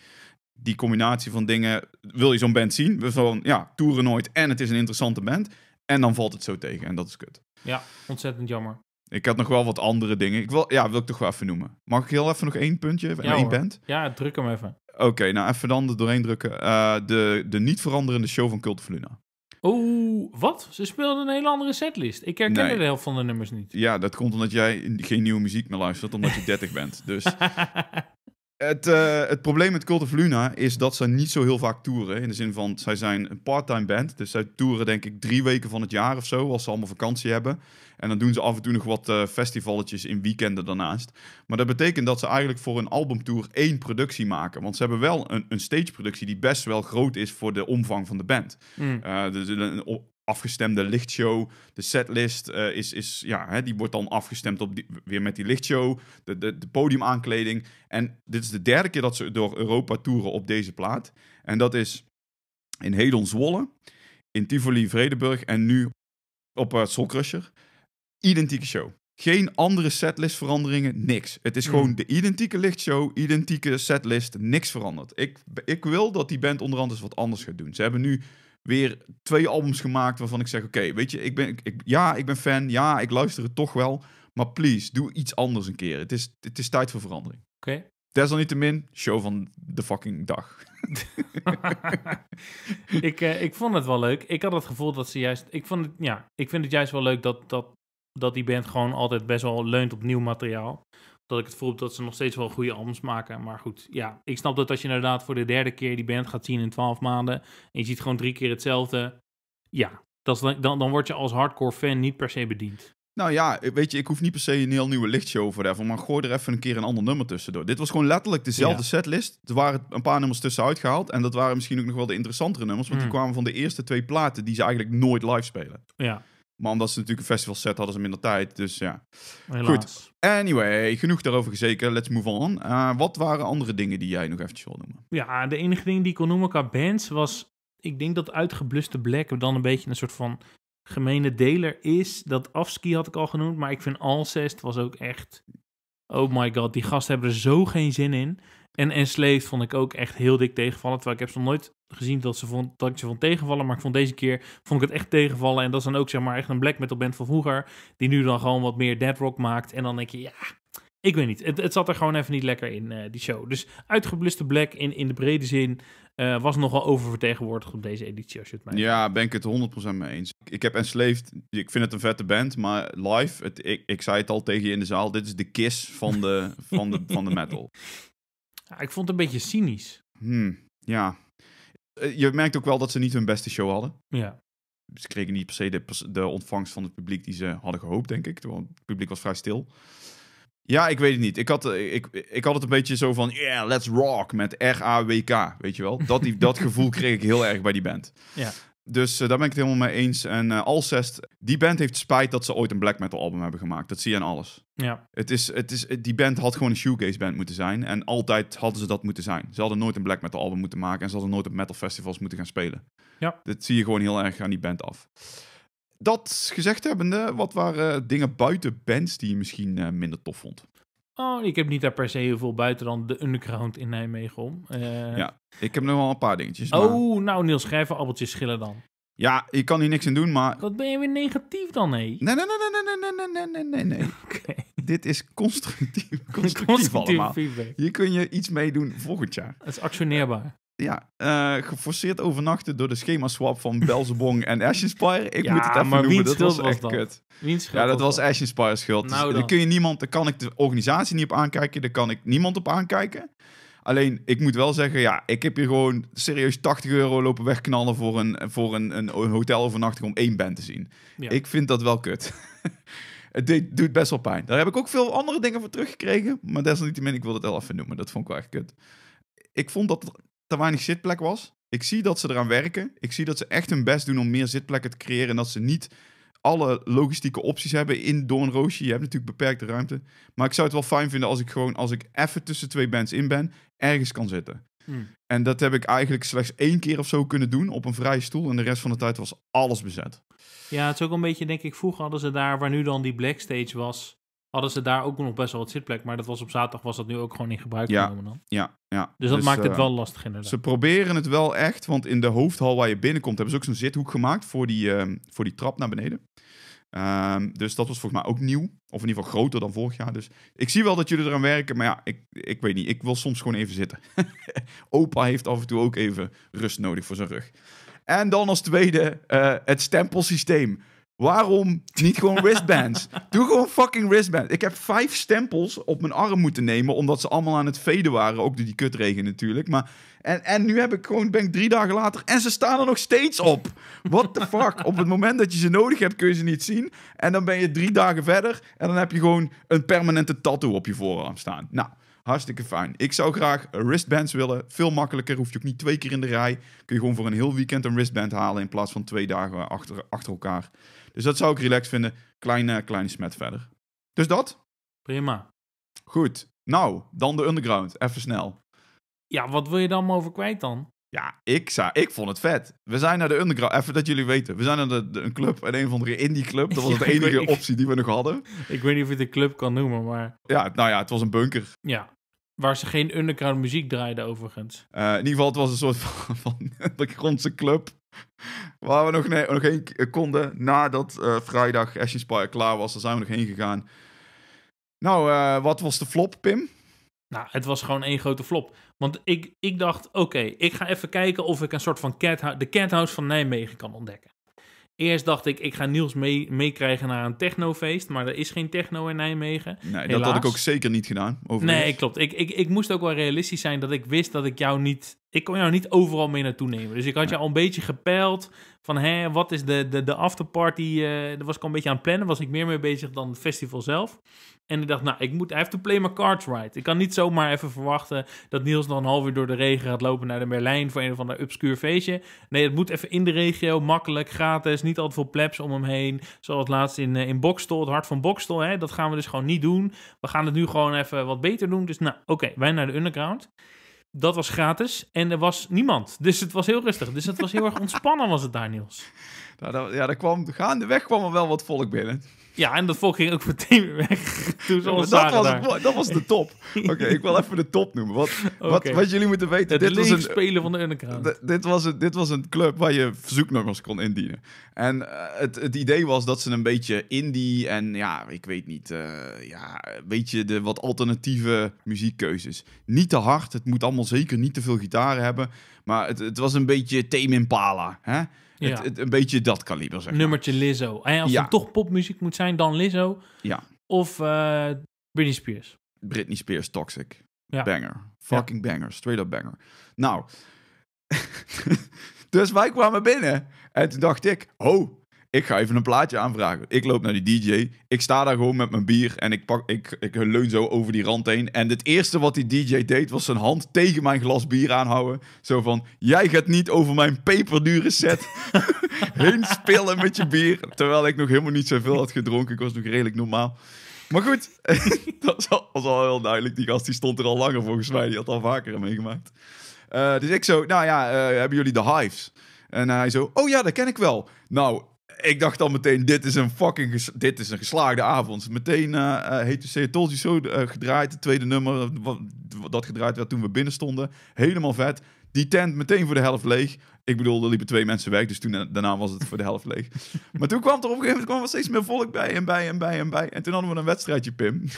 A: Die combinatie van dingen, wil je zo'n band zien? We van, ja, toeren nooit en het is een interessante band. En dan valt het zo tegen en dat is kut.
B: Ja, ontzettend jammer.
A: Ik had nog wel wat andere dingen. Ik wil, ja, wil ik toch wel even noemen. Mag ik heel even nog één puntje? één band? Ja, druk hem even. Oké, nou even dan er doorheen drukken. Eh, de, de niet veranderende show van Cult of Luna.
B: Oh, wat? Ze speelden een hele andere setlist. Ik herken nee. de helft van de nummers
A: niet. Ja, dat komt omdat jij geen nieuwe muziek meer luistert, omdat je 30 bent. Dus het, eh, het probleem met Cult of Luna is dat ze niet zo heel vaak toeren. In de zin van, zij zijn een part-time band. Dus zij toeren denk ik drie weken van het jaar of zo, als ze allemaal vakantie hebben. En dan doen ze af en toe nog wat uh, festivalletjes in weekenden daarnaast. Maar dat betekent dat ze eigenlijk voor een albumtour één productie maken. Want ze hebben wel een, een stageproductie die best wel groot is voor de omvang van de band. Mm. Uh, dus een afgestemde lichtshow. De setlist eh, is, is, ja, hè, die wordt dan afgestemd op die, weer met die lichtshow. De, de, podiumaankleding. En dit is de derde keer dat ze door Europa toeren op deze plaat. En dat is in Hedon Zwolle, in Tivoli Vredeburg en nu op uh, Soul Crusher identieke show. Geen andere setlist veranderingen, niks. Het is hmm. gewoon de identieke lichtshow, identieke setlist, niks veranderd. Ik, ik wil dat die band onder andere wat anders gaat doen. Ze hebben nu weer twee albums gemaakt waarvan ik zeg: Oké, weet je, ik ben, ik, ja, ik ben fan, ja, ik luister het toch wel. Maar please, doe iets anders een keer. Het is, het is tijd voor verandering. Oké. Desalniettemin, show van de fucking dag.
B: ik, eh, ik vond het wel leuk. Ik had het gevoel dat ze juist. Ik, vond het, ja, ik vind het juist wel leuk dat, dat dat die band gewoon altijd best wel leunt op nieuw materiaal. Dat ik het voel dat ze nog steeds wel goede albums maken. Maar goed, ja, ik snap dat als je inderdaad voor de derde keer die band gaat zien in twaalf maanden. en je ziet gewoon drie keer hetzelfde. ja, dat dan, dan word je als hardcore fan niet per se bediend.
A: Nou ja, weet je, ik hoef niet per se een heel nieuwe lichtshow voor daarvoor, maar gooi er even een keer een ander nummer tussendoor. Dit was gewoon letterlijk dezelfde setlist. Er waren een paar nummers tussenuit gehaald en dat waren misschien ook nog wel de interessantere nummers, want die mm. kwamen van de eerste twee platen die ze eigenlijk nooit live spelen. Ja. Maar omdat ze natuurlijk een festival set hadden ze minder tijd. Dus ja. Goed. Anyway, genoeg daarover gezeken. Let's move on. Eh, wat waren andere dingen die jij nog eventjes wil noemen?
B: Ja, de enige ding die ik kon noemen qua bands was... Ik denk dat uitgebluste Black dan een beetje een soort van gemene deler is. Dat Afski had ik al genoemd, maar ik vind Alcest was ook echt... Oh my god, die gasten hebben er zo geen zin in. En Enslaved vond ik ook echt heel dik tegenvallen. Terwijl ik heb ze nog nooit gezien dat, ze vond, dat ik ze vond tegenvallen. Maar ik vond deze keer vond ik het echt tegenvallen. En dat is dan ook zeg maar echt een black metal band van vroeger. Die nu dan gewoon wat meer dead rock maakt. En dan denk je, ja, ik weet niet. Het, het zat er gewoon even niet lekker in, eh, die show. Dus uitgebluste black in, in de brede zin uh, was nogal oververtegenwoordigd op deze editie, als je het mij
A: Ja, ben ik het 100% mee eens. Ik heb Enslaved, ik vind het een vette band, maar live, het, ik, ik zei het al tegen je in de zaal, dit is de kiss van de, van de, van de metal.
B: Ja, ik vond het een beetje cynisch.
A: Hmm, ja, eh, je merkt ook wel dat ze niet hun beste show hadden. Ja. Ze kregen niet per se de, ontvangst van het publiek die ze hadden gehoopt, denk ik. Want het publiek was vrij stil. Ja, ik weet het niet. Ik had, eh, ik, ik had het een beetje zo van, yeah, let's rock met R-A-W-K, weet je wel. Dat, die, dat gevoel kreeg ik heel erg bij die band. Ja. Dus eh, daar ben ik het helemaal mee eens. En uh, Alcest, die band heeft spijt dat ze ooit een black metal album hebben gemaakt. Dat zie je aan alles. Ja. Het is, het is, eh, die band had gewoon een shoegaze band moeten zijn. En altijd hadden ze dat moeten zijn. Ze hadden nooit een black metal album moeten maken. En ze hadden nooit op metal festivals moeten gaan spelen. Ja. Dat zie je gewoon heel erg aan die band af. Dat gezegd hebbende, wat waren dingen buiten bands die je misschien minder tof vond?
B: Oh, ik heb niet daar per se heel veel buiten dan de underground in
A: Nijmegen om. Eh, ja, ik heb nog wel een paar dingetjes. Oh, maar... Oh, nou Niels, Schrijven,
B: appeltjes schillen dan.
A: Ja, ik kan hier niks aan doen, maar... Wat ben je weer negatief dan, hé? Nee, nee, nee, nee, nee, nee, nee, nee, nee, nee. Okay. Dit is constructief, constructief, allemaal. Feedback. Hier kun je iets mee doen volgend jaar. Het is actioneerbaar ja, eh, geforceerd overnachten door de schema-swap van Belzebong en Ashenspire. Ik moet het even maar noemen, dat was echt kut. ja, dat was, was Ashenspire's schuld. Nou dus, kun je niemand, dan kan ik de organisatie niet op aankijken, daar kan ik niemand op aankijken. Alleen, ik moet wel zeggen, ja, ik heb hier gewoon serieus 80 euro lopen wegknallen voor een, voor een, een hotelovernachting om één band te zien. Ik vind dat wel kut. het deed, doet best wel pijn. Daar heb ik ook veel andere dingen voor teruggekregen, maar desalniettemin, ik wil het wel even noemen. Dat vond ik wel echt kut ik vond dat te weinig zitplek was. Ik zie dat ze eraan werken. Ik zie dat ze echt hun best doen om meer zitplekken te creëren. En dat ze niet alle logistieke opties hebben in Doornroosje. Je hebt natuurlijk beperkte ruimte. Maar ik zou het wel fijn vinden als ik gewoon, als ik even tussen twee bands in ben, ergens kan zitten. Hmm. En dat heb ik eigenlijk slechts één keer of zo kunnen doen op een vrije stoel. En de rest van de tijd was alles bezet. Ja, het
B: is ook een beetje, denk ik, vroeger hadden ze daar waar nu dan die blackstage was hadden ze daar ook nog best wel wat zitplek. Maar dat was op zaterdag was dat nu ook gewoon in gebruik ja, genomen dan. Ja, ja. Dus dat dus, maakt het eh, wel lastig inderdaad. Ze
A: proberen het wel echt, want in de hoofdhal waar je binnenkomt... hebben ze ook zo'n zithoek gemaakt voor die, ehm, voor die trap naar beneden. Ehm, dus dat was volgens mij ook nieuw. Of in ieder geval groter dan vorig jaar. Dus ik zie wel dat jullie eraan werken. Maar ja, ik, ik weet niet. Ik wil soms gewoon even zitten. Opa heeft af en toe ook even rust nodig voor zijn rug. En dan als tweede eh, het stempelsysteem. Waarom niet gewoon wristbands? Doe gewoon fucking wristbands. Ik heb vijf stempels op mijn arm moeten nemen. omdat ze allemaal aan het veden waren. Ook door die kutregen natuurlijk. Maar, en, en nu heb ik gewoon, ben ik drie dagen later. en ze staan er nog steeds op. What the fuck? Op het moment dat je ze nodig hebt, kun je ze niet zien. En dan ben je drie dagen verder. en dan heb je gewoon een permanente tattoo op je voorarm staan. Nou. Hartstikke fijn. Ik zou graag wristbands willen. Veel makkelijker. Hoef je ook niet twee keer in de rij. Kun je gewoon voor een heel weekend een wristband halen. In plaats van twee dagen achter, achter elkaar. Dus dat zou ik relaxed vinden. Kleine, kleine smet verder. Dus dat. Prima. Goed. Nou, dan de underground. Even snel.
B: Ja, wat wil je dan over kwijt dan?
A: Ja, ik, zou, ik vond het vet. We zijn naar de underground. Even dat jullie weten. We zijn naar de, een club, een een of andere indie club. Dat was de enige optie die we nog hadden. Ik weet niet of je het een club kan noemen, maar... Ja, nou ja, het was een bunker.
B: Ja. Waar ze geen underground muziek draaiden, overigens.
A: Eh, in ieder geval, het was een soort van, van de grondse club. Waar we nog, nee, nog heen eh, konden nadat uh, vrijdag Ashen Spire klaar was. Daar zijn we nog heen gegaan. Nou, wat was de flop, Pim? Nou, het was gewoon één grote flop.
B: Want ik, ik dacht, oké, ik ga even kijken of ik een soort van cat, de Cat House van Nijmegen kan ontdekken. Eerst dacht ik, ik ga Niels meekrijgen naar een technofeest. Maar er is geen techno in Nijmegen. Nee, dat had ik ook zeker niet gedaan. Nee, klopt. Ik, ik, ik moest ook wel realistisch zijn dat ik wist dat ik jou niet... Ik kon jou niet overal mee naartoe nemen. Dus ik had je jou al een beetje gepeld van hè, wat is de, de, de afterparty? Uh, daar was ik al een beetje aan het plannen. Was ik meer mee bezig dan het festival zelf. En ik dacht, nou, ik moet, I have to play my cards right. Ik kan niet zomaar even verwachten dat Niels nog een half uur door de regen gaat lopen naar de Merlijn voor een of ander obscuur feestje. Nee, het moet even in de regio, makkelijk, gratis, niet al te veel plebs om hem heen. Zoals laatst in, eh, in Bokstel, het hart van Bokstel, Dat gaan we dus gewoon niet doen. We gaan het nu gewoon even wat beter doen. Dus nou, oké, wij naar de underground dat was gratis en er was niemand. Dus het was heel rustig. Dus het was heel erg ontspannen was het daar, Niels.
A: Nou, ja, daar kwam, gaandeweg kwam er wel wat volk binnen.
B: Ja, en dat volk ging ook meteen weg.
A: Toen ze ja, dat, was dat was de top. Oké, ik wil even de top noemen. Wat, wat, wat jullie moeten weten. dit was een spelen van de underground. Dit was, een, dit was een club waar je verzoeknummers kon indienen. En eh, het, het idee was dat ze een beetje indie en ja, ik weet niet. Eh, ja, een beetje de wat alternatieve muziekkeuzes. Niet te hard. Het moet allemaal zeker niet te veel gitaren hebben. Maar het, het was een beetje Tame Impala. Hè? een beetje dat kaliber, zeg maar. Nummertje Lizzo. En als het toch
B: popmuziek moet zijn, dan Lizzo.
A: Ja. Of eh, Britney Spears. Britney Spears, Toxic. Banger. Fucking banger. Straight up banger. Nou. dus wij kwamen binnen. En toen dacht ik, oh, ik ga even een plaatje aanvragen. Ik loop naar die DJ. Ik sta daar gewoon met mijn bier en ik, pak, ik, ik leun zo over die rand heen. En het eerste wat die DJ deed was zijn hand tegen mijn glas bier aanhouden. Zo van: Jij gaat niet over mijn peperdure set heen spillen met je bier. Terwijl ik nog helemaal niet zoveel had gedronken. Ik was nog redelijk normaal. Maar goed, dat was al, heel duidelijk. Die gast die stond er al langer volgens mij. Die had al vaker meegemaakt. Eh, dus ik zo: Nou ja, eh, hebben jullie de hives? En hij zo, oh ja, dat ken ik wel. Nou, ik dacht al meteen, dit is een fucking dit is een geslaagde avond. Meteen heet de Tolsy zo gedraaid. Het tweede nummer eh, wat, dat gedraaid werd toen we binnen stonden. Helemaal vet. Die tent meteen voor de helft leeg. Ik bedoel, er liepen twee mensen weg, dus toen, eh, daarna was het voor de helft leeg. Maar toen kwam er op een gegeven moment kwam er steeds meer volk bij en bij en bij en bij. En toen hadden we een wedstrijdje, Pim.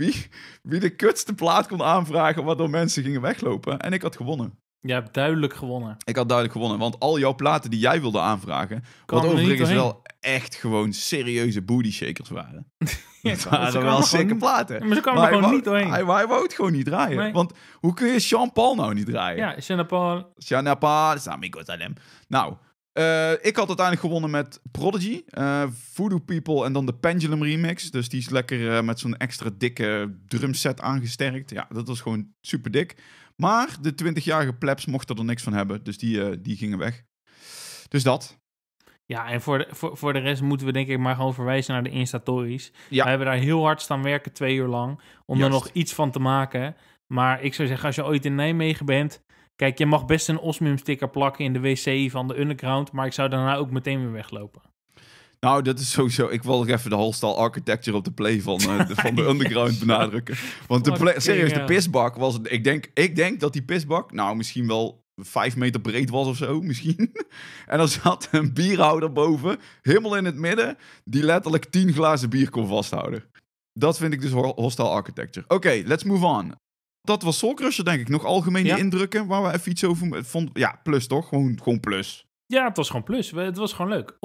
A: wie, wie de kutste plaat kon aanvragen waardoor mensen gingen weglopen. En ik had gewonnen. Je hebt duidelijk gewonnen. Ik had duidelijk gewonnen, want al jouw platen die jij wilde aanvragen, kan wat overigens wel echt gewoon serieuze booty shakers waren. ja, het waren wel zikke platen. maar ze kwamen gewoon niet doorheen. Hij, hij wou het gewoon niet draaien. Want hoe kun je Jean Paul nou niet draaien? Ja, Jean Paul. Jean Paul, amigos Alem. Nou, eh, ik had uiteindelijk gewonnen met Prodigy, eh, Voodoo People en dan de Pendulum remix. Dus die is lekker eh, met zo'n extra dikke drumset aangesterkt. Ja, dat was gewoon super dik. Maar de 20-jarige plebs mochten er niks van hebben, dus die, eh, die gingen weg. Dus dat.
B: Ja, en voor de, voor, voor de rest moeten we denk ik maar gewoon verwijzen naar de instatories. We hebben daar heel hard staan werken, twee uur lang, om er nog iets van te maken. Maar ik zou zeggen, als je ooit in Nijmegen bent... Kijk, je mag best een Osmium-sticker plakken in de wc van de underground... maar ik zou daarna ook meteen weer weglopen.
A: Nou, dat is sowieso. Ik wil nog even de hostel architecture op de play van, de, eh, van de underground benadrukken. Want de play, serieus, de pisbak was. Ik denk, ik denk dat die pisbak, nou, misschien wel vijf meter breed was of zo, misschien. En dan zat een bierhouder boven, helemaal in het midden, die letterlijk tien glazen bier kon vasthouden. Dat vind ik dus hostel architecture. Oké, let's move on. Dat was Soul Crusher, denk ik. Nog algemene indrukken waar we even iets over vonden. Ja, plus toch? Gewoon, gewoon plus.
B: Ja, het was gewoon plus. Het was gewoon leuk.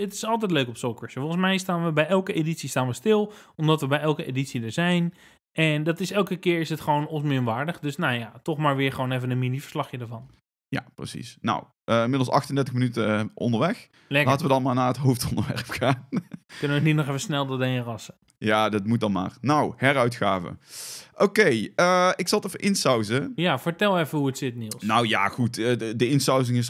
B: Het is altijd leuk op Soulcrusher. Volgens mij staan we bij elke editie staan we stil, omdat we bij elke editie er zijn. En dat is elke keer is het gewoon ons minwaardig. Dus nou ja, toch maar weer gewoon even een mini-verslagje ervan.
A: Ja, precies. Nou, uh, inmiddels 38 minuten eh, onderweg. Laten we dan maar naar het hoofdonderwerp gaan.
B: Kunnen we niet nog even snel doorheen rassen?
A: Ja, dat moet dan maar. Nou, heruitgaven. Oké, eh, ik zal het even insauzen.
B: Ja, vertel even hoe het zit, Niels.
A: Nou ja, goed. De, de insauzing is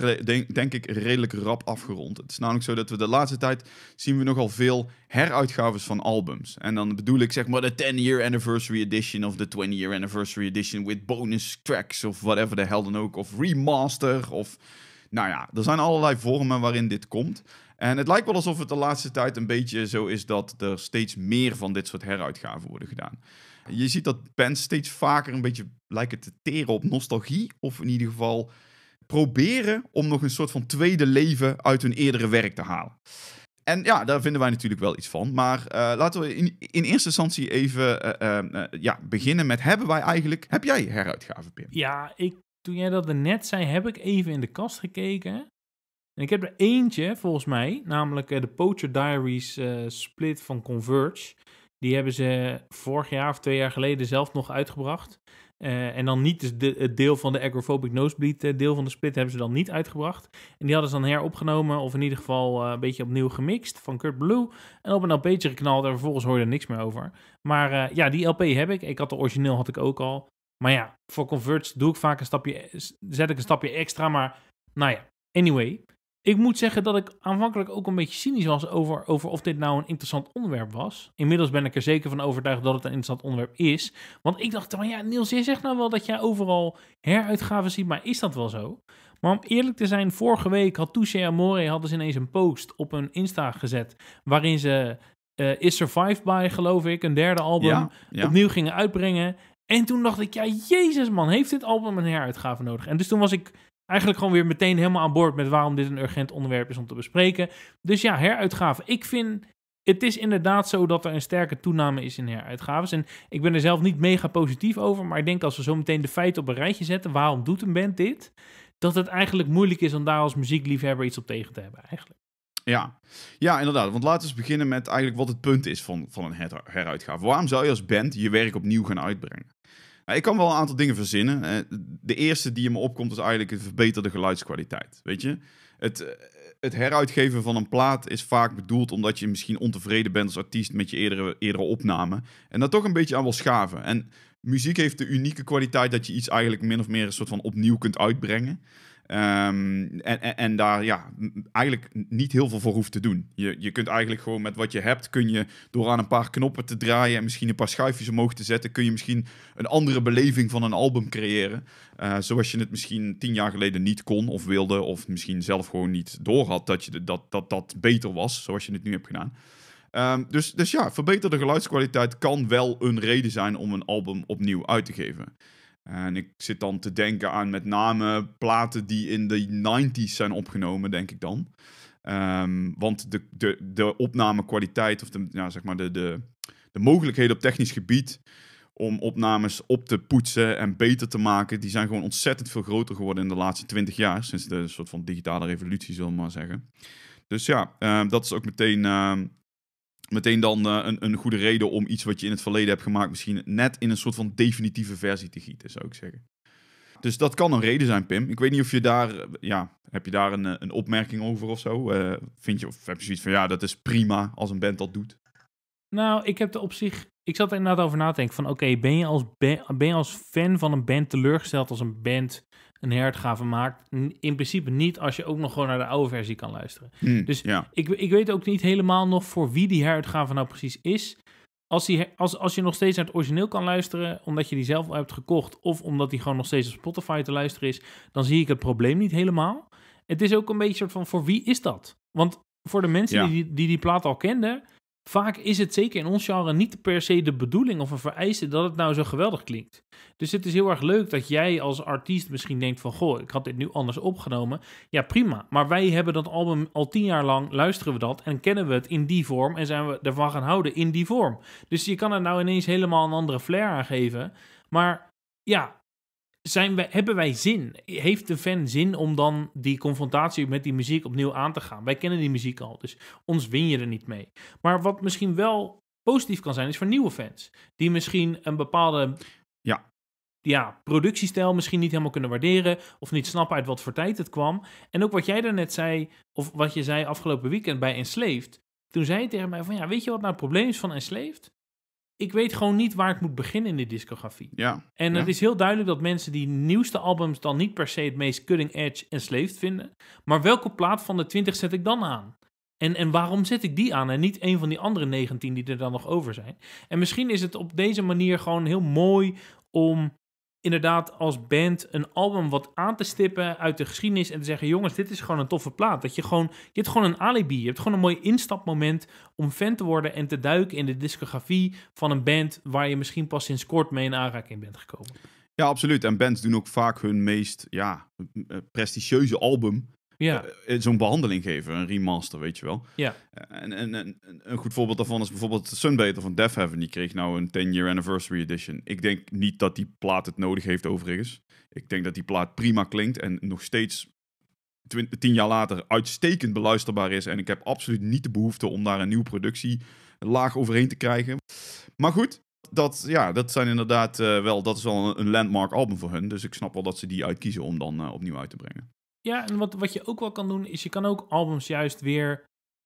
A: denk, ik redelijk rap afgerond. Het is namelijk zo dat we de laatste tijd zien we nogal veel heruitgaves van albums. En dan bedoel ik zeg maar de 10-year anniversary edition of de 20-year anniversary edition with bonus tracks of whatever de hell dan ook. Of remaster of nou ja, er zijn allerlei vormen waarin dit komt. En het lijkt wel alsof het de laatste tijd een beetje zo is dat er steeds meer van dit soort heruitgaven worden gedaan. Je ziet dat bands steeds vaker een beetje lijken te teren op nostalgie, of in ieder geval proberen om nog een soort van tweede leven uit hun eerdere werk te halen. En ja, daar vinden wij natuurlijk wel iets van. Maar eh, laten we in, in, eerste instantie even eh, eh, ja, beginnen met: hebben wij eigenlijk. Heb jij heruitgaven, Pim?
B: Ja, ik toen jij dat er net zei, heb ik even in de kast gekeken. En ik heb er eentje, volgens mij, namelijk eh, de Poacher Diaries eh, split van Converge. Die hebben ze vorig jaar of twee jaar geleden zelf nog uitgebracht. Eh, en dan niet dus het deel van de agrophobic nosebleed, deel van de split, hebben ze dan niet uitgebracht. En die hadden ze dan heropgenomen, of in ieder geval een beetje opnieuw gemixt van Kurt Blue. En op een LP'tje geknald en vervolgens hoorde er niks meer over. Maar ja, die LP heb ik. Ik had de origineel had ik ook al. Maar ja, voor converts doe ik vaak een stapje, zet ik een stapje extra. Maar nou ja, anyway. Ik moet zeggen dat ik aanvankelijk ook een beetje cynisch was over, over of dit nou een interessant onderwerp was. Inmiddels ben ik er zeker van overtuigd dat het een interessant onderwerp is. Want ik dacht, van ja, Niels, jij zegt nou wel dat jij overal heruitgaven ziet, maar is dat wel zo? Maar om eerlijk te zijn, vorige week had Touche Amore hadden ze ineens een post op hun Insta gezet. waarin ze eh, Is Survived By, geloof ik, een derde album, opnieuw gingen uitbrengen. En toen dacht ik, ja, jezus man, heeft dit album een heruitgave nodig? En dus toen was ik eigenlijk gewoon weer meteen helemaal aan boord met waarom dit een urgent onderwerp is om te bespreken. Dus ja, heruitgave. Ik vind, het is inderdaad zo dat er een sterke toename is in heruitgaves. En ik ben er zelf niet mega positief over, maar ik denk als we zo meteen de feiten op een rijtje zetten, waarom doet een band dit? Dat het eigenlijk moeilijk is om daar als muziekliefhebber iets op tegen te hebben eigenlijk.
A: Ja. ja, inderdaad. Want laten we eens beginnen met eigenlijk wat het punt is van, van een heruitgave. Waarom zou je als band je werk opnieuw gaan uitbrengen? Ik kan wel een aantal dingen verzinnen. De eerste die me opkomt is eigenlijk een verbeterde geluidskwaliteit. Weet je? Het, eh, het heruitgeven van een plaat is vaak bedoeld omdat je misschien ontevreden bent als artiest met je eerdere, eerdere opname. En daar toch een beetje aan wil schaven. En muziek heeft de unieke kwaliteit dat je iets eigenlijk min of meer een soort van opnieuw kunt uitbrengen. Ehm, en, en, en, daar ja, eigenlijk niet heel veel voor hoeft te doen. Je, je kunt eigenlijk gewoon met wat je hebt, kun je door aan een paar knoppen te draaien en misschien een paar schuifjes omhoog te zetten, kun je misschien een andere beleving van een album creëren. Eh, zoals je het misschien tien jaar geleden niet kon of wilde, of misschien zelf gewoon niet doorhad dat je, dat, dat, dat beter was, zoals je het nu hebt gedaan. Ehm, dus, dus ja, verbeterde geluidskwaliteit kan wel een reden zijn om een album opnieuw uit te geven. En ik zit dan te denken aan met name platen die in de 90s zijn opgenomen, denk ik dan. Ehm, want de, de, de opnamekwaliteit, of de, nou, zeg maar de, de, de mogelijkheden op technisch gebied om opnames op te poetsen en beter te maken, die zijn gewoon ontzettend veel groter geworden in de laatste 20 jaar. Sinds de soort van digitale revolutie, zullen we maar zeggen. Dus ja, ehm, dat is ook meteen ehm, meteen dan eh, een, een, goede reden om iets wat je in het verleden hebt gemaakt, misschien net in een soort van definitieve versie te gieten, zou ik zeggen. Dus dat kan een reden zijn, Pim. Ik weet niet of je daar, eh, ja, heb je daar een, eh, een opmerking over of zo? vind je, of heb je zoiets van, ja, dat is prima als een band dat doet?
B: Nou, ik heb er op zich, ik zat er inderdaad over na te denken van, oké, ben, je als ben, ben je als fan van een band teleurgesteld als een band een herdgave maakt. In principe niet als je ook nog gewoon naar de oude versie kan luisteren. Hm, dus ja. ik, ik weet ook niet helemaal nog voor wie die heruitgave nou precies is. Als, die, als, als je nog steeds naar het origineel kan luisteren, omdat je die zelf al hebt gekocht, of omdat die gewoon nog steeds op Spotify te luisteren is, dan zie ik het probleem niet helemaal. Het is ook een beetje soort van voor wie is dat? Want voor de mensen die, die die plaat al kenden, Vaak is het zeker in ons genre niet per se de bedoeling of een vereiste dat het nou zo geweldig klinkt. Dus het is heel erg leuk dat jij als artiest misschien denkt van goh, ik had dit nu anders opgenomen. Ja, prima. Maar wij hebben dat album al tien jaar lang, luisteren we dat en kennen we het in die vorm en zijn we ervan gaan houden in die vorm. Dus je kan er nou ineens helemaal een andere flair aan geven. Maar ja, zijn wij, hebben wij zin? Heeft de fan zin om dan die confrontatie met die muziek opnieuw aan te gaan? Wij kennen die muziek al, dus ons win je er niet mee. Maar wat misschien wel positief kan zijn, is voor nieuwe fans. Die misschien een bepaalde ja. Ja, productiestijl misschien niet helemaal kunnen waarderen. Of niet snappen uit wat voor tijd het kwam. En ook wat jij daarnet zei, of wat je zei afgelopen weekend bij Enslaved. Toen zei je tegen mij van, ja, weet je wat nou het probleem is van Enslaved? ik weet gewoon niet waar ik moet beginnen in de discografie. Ja, en het is heel duidelijk dat mensen die nieuwste albums dan niet per se het meest cutting edge en sleeft vinden. Maar welke plaat van de 20 zet ik dan aan? En, en waarom zet ik die aan en niet een van die andere 19 die er dan nog over zijn? En misschien is het op deze manier gewoon heel mooi om inderdaad als band een album wat aan te stippen uit de geschiedenis en te zeggen: jongens, dit is gewoon een toffe plaat. Dat je gewoon, je hebt gewoon een alibi. Je hebt gewoon een mooi instapmoment om fan te worden en te duiken in de discografie van een band waar je misschien pas sinds kort mee in aanraking bent gekomen.
A: Ja, absoluut. En bands doen ook vaak hun meest ja, eh, prestigieuze album ja. Eh, zo'n behandeling geven, een remaster, weet je wel. Ja. Eh, en, en, een goed voorbeeld daarvan is bijvoorbeeld Sunbater van Death Heaven. Die kreeg nou een 10-year anniversary edition. Ik denk niet dat die plaat het nodig heeft overigens. Ik denk dat die plaat prima klinkt en nog steeds tien jaar later uitstekend beluisterbaar is. En ik heb absoluut niet de behoefte om daar een nieuwe productie laag overheen te krijgen. Maar goed, dat, ja, dat zijn inderdaad eh, wel, dat is wel een, landmark album voor hun. Dus ik snap wel dat ze die uitkiezen om dan opnieuw uit te brengen.
B: Ja, en wat, wat je ook wel kan doen, is je kan ook albums juist weer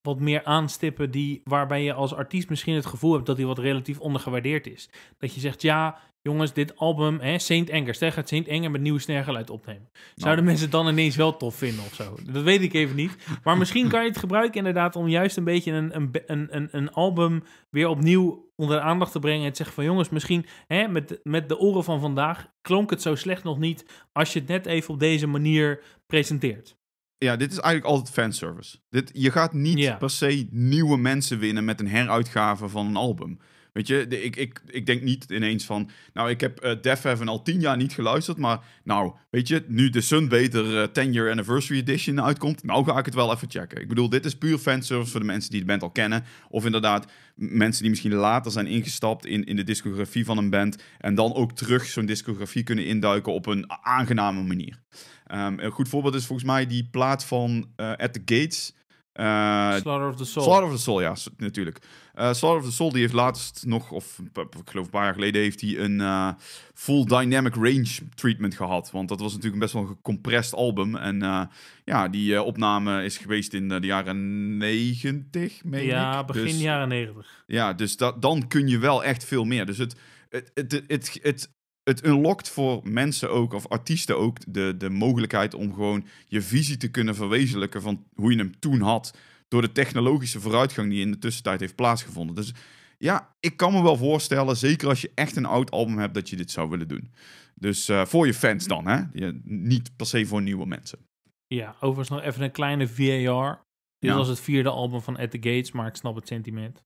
B: wat meer aanstippen die, waarbij je als artiest misschien het gevoel hebt dat hij wat relatief ondergewaardeerd is. Dat je zegt, ja, jongens, dit album, hè, Saint Anger, stel gaat Saint Anger met nieuwe snergeluid opnemen. Nou. Zouden mensen het dan ineens wel tof vinden of zo? Dat weet ik even niet. Maar misschien kan je het gebruiken inderdaad om juist een beetje een, een, een, een album weer opnieuw onder de aandacht te brengen. En zeggen van jongens, misschien hè, met, met de oren van vandaag klonk het zo slecht nog niet als je het net even op deze manier presenteert.
A: Ja, dit is eigenlijk altijd fanservice. Dit, je gaat niet per se nieuwe mensen winnen met een heruitgave van een album. Weet je, ik, ik, ik denk niet ineens van, nou, ik heb uh, Def Heaven al tien jaar niet geluisterd, maar nou, weet je, nu de Sun-beter 10-year eh, Anniversary Edition uitkomt, nou ga ik het wel even checken. Ik bedoel, dit is puur fanservice voor de mensen die de band al kennen, of inderdaad mensen die misschien later zijn ingestapt in, in de discografie van een band en dan ook terug zo'n discografie kunnen induiken op een aangename manier. Ehm, een goed voorbeeld is volgens mij die plaat van eh, At the Gates uh, Slaughter of the Soul. Slaughter of the Soul, ja, natuurlijk. Uh, of the Soul die heeft laatst nog, of ik geloof een paar jaar geleden, heeft hij een eh, full dynamic range treatment gehad. Want dat was natuurlijk best wel een gecompressed album. En ja, die opname is geweest in de jaren negentig, meen ja, ik. begin dus- jaren negentig. Ja, dus dat, dan kun je wel echt veel meer. Dus het, het, het, het, het het unlockt voor mensen ook, of artiesten ook, de, de mogelijkheid om gewoon je visie te kunnen verwezenlijken van hoe je hem toen had. Door de technologische vooruitgang die in de tussentijd heeft plaatsgevonden. Dus ja, ik kan me wel voorstellen, zeker als je echt een oud album hebt, dat je dit zou willen doen. Dus eh, voor je fans dan, hè? niet per se voor nieuwe mensen.
B: Ja, overigens nog even een kleine VAR. Dit was het vierde album van At The Gates, maar ik snap het sentiment.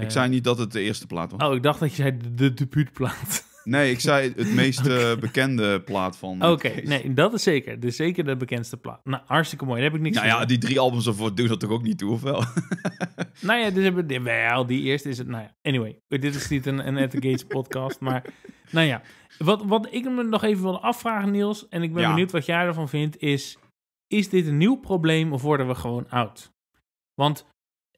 B: ik zei niet dat
A: het de eerste plaat was. Oh, ik
B: dacht dat je zei de, de debuutplaat.
A: Nee, ik zei het meest eh, bekende plaat van. Oké, nee, dat is zeker. Dus zeker de bekendste plaat. Nou, hartstikke mooi. Daar heb ik niks Nou ja, die drie albums ervoor doen dat toch ook niet toe, of wel?
B: nou ja, dus hebben we. Wel, die eerste is het. Nou ja, anyway. Dit is niet een, een At the Gates podcast, maar. Nou ja. Wat, wat ik me nog even wil afvragen, Niels, en ik ben benieuwd wat jij ervan vindt, is: is dit een nieuw probleem of worden we gewoon oud? Want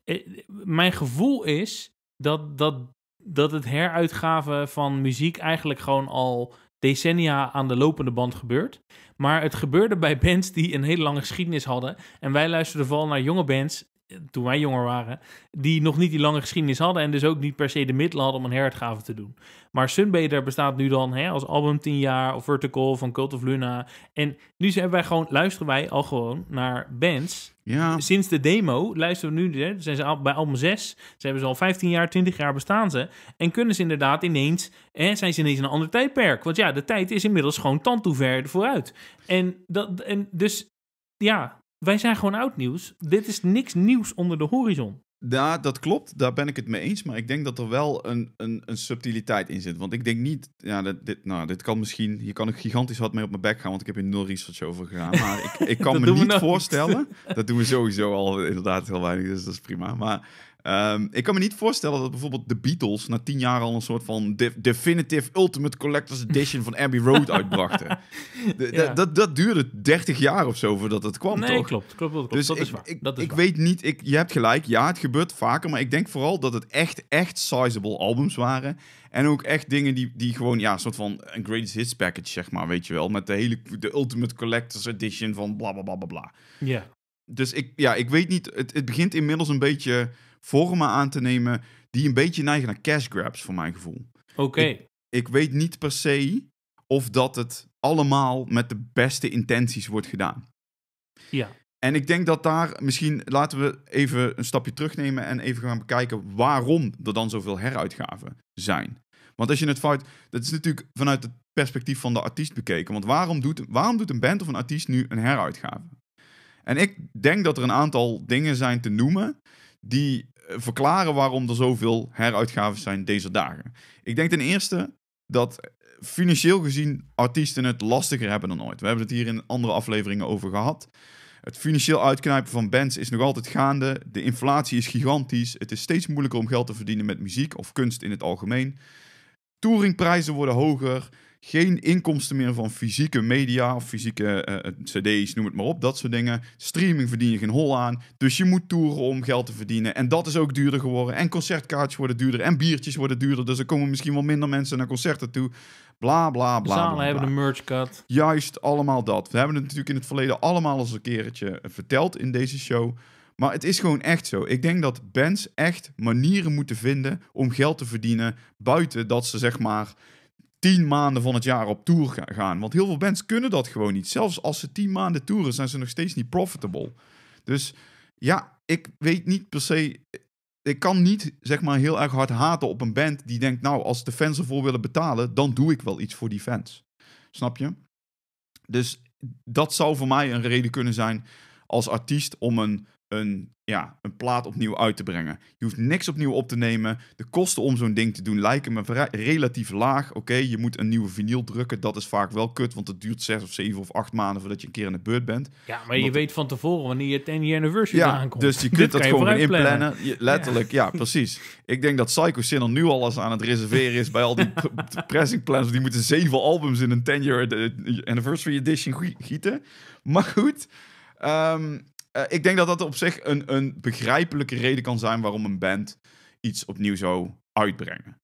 B: eh, mijn gevoel is dat, dat dat het heruitgaven van muziek eigenlijk gewoon al decennia aan de lopende band gebeurt. Maar het gebeurde bij bands die een hele lange geschiedenis hadden. En wij luisterden vooral naar jonge bands toen wij jonger waren, die nog niet die lange geschiedenis hadden en dus ook niet per se de middelen hadden om een heruitgave te doen. Maar Sunbather bestaat nu dan hè, als album 10 jaar of Vertical van Cult of Luna. En nu zijn wij gewoon, luisteren wij al gewoon naar bands. Ja. Sinds de demo luisteren we nu, hè, zijn ze al, bij album 6, ze hebben ze al 15 jaar, 20 jaar bestaan ze. En kunnen ze inderdaad ineens, hè, zijn ze ineens in een ander tijdperk. Want ja, de tijd is inmiddels gewoon ver vooruit. En, dat, en dus ja, wij zijn gewoon oud nieuws. Dit is niks nieuws onder de horizon.
A: Ja, dat klopt. Daar ben ik het mee eens. Maar ik denk dat er wel een, een, een subtiliteit in zit. Want ik denk niet... Ja, dit, dit, nou, dit kan misschien... Hier kan ik gigantisch wat mee op mijn bek gaan, want ik heb hier nul research over gedaan. Maar ik, ik kan me niet voorstellen... Dat doen we sowieso al inderdaad heel weinig, dus dat is prima. Maar Ehm, ik kan me niet voorstellen dat bijvoorbeeld de Beatles na tien jaar al een soort van definitive ultimate collector's edition van Abbey Road uitbrachten. dat, dat duurde dertig jaar of zo voordat het kwam, nee, toch? klopt, klopt, klopt. Dus dat, ik, is waar. dat is ik weet niet, ik, je hebt gelijk, ja, het gebeurt vaker, maar ik denk vooral dat het echt, echt sizable albums waren. En ook echt dingen die, die gewoon, ja, een soort van een greatest hits package, zeg maar, weet je wel. Met de hele, de ultimate collector's edition van bla bla bla bla Ja. Dus ik, ja, ik weet niet, het, het begint inmiddels een beetje vormen aan te nemen die een beetje neigen naar cash grabs, voor mijn gevoel. Oké. Ik, weet niet per se of dat het allemaal met de beste intenties wordt gedaan. Ja. En ik denk dat daar misschien, laten we even een stapje terugnemen en even gaan bekijken waarom er dan zoveel heruitgaven zijn. Want als je het fout, dat is natuurlijk vanuit het perspectief van de artiest bekeken. Want waarom doet, waarom doet een band of een artiest nu een heruitgave? En ik denk dat er een aantal dingen zijn te noemen die eh, verklaren waarom er zoveel heruitgaven zijn deze dagen. Ik denk ten eerste dat eh, financieel gezien artiesten het lastiger hebben dan ooit. We hebben het hier in andere afleveringen over gehad. Het financieel uitknijpen van bands is nog altijd gaande. De inflatie is gigantisch. Het is steeds moeilijker om geld te verdienen met muziek of kunst in het algemeen. Touringprijzen worden hoger geen inkomsten meer van fysieke media of fysieke eh, eh, cd's, noem het maar op, dat soort dingen. Streaming verdien je geen hol aan, dus je moet toeren om geld te verdienen. En dat is ook duurder geworden. En concertkaartjes worden duurder en biertjes worden duurder, dus er komen misschien wel minder mensen naar concerten toe. Bla bla bla. Zalen hebben de merch cut. Juist, allemaal dat. We hebben het natuurlijk in het verleden allemaal eens een keertje eh, verteld in deze show. Maar het is gewoon echt zo. Ik denk dat bands echt manieren moeten vinden om geld te verdienen buiten dat ze zeg maar tien maanden van het jaar op tour gaan. Want heel veel bands kunnen dat gewoon niet. Zelfs als ze tien maanden toeren, zijn ze nog steeds niet profitable. Dus ja, ik weet niet per se. Ik kan niet zeg maar heel erg hard haten op een band die denkt: Nou, als de fans ervoor willen betalen, dan doe ik wel iets voor die fans. Snap je? Dus dat zou voor mij een reden kunnen zijn als artiest om een een, ja, een plaat opnieuw uit te brengen. Je hoeft niks opnieuw op te nemen. De kosten om zo'n ding te doen lijken me relatief laag. Oké, je moet een nieuwe vinyl drukken. Dat is vaak wel kut, want het duurt zes of zeven of acht maanden voordat je een keer in de beurt bent.
B: Ja, maar je weet van tevoren wanneer je 10 year anniversary ja, aankomt. Dus je kunt dat gewoon inplannen. letterlijk,
A: ja. precies. Ik denk dat Psycho Sinner nu al eens aan het reserveren is bij al die pressing plans. Die moeten zeven albums in een 10 year eh, anniversary edition gieten. Maar goed. Um, eh, ik denk dat dat op zich een, een begrijpelijke reden kan zijn waarom een band iets opnieuw zou uitbrengen.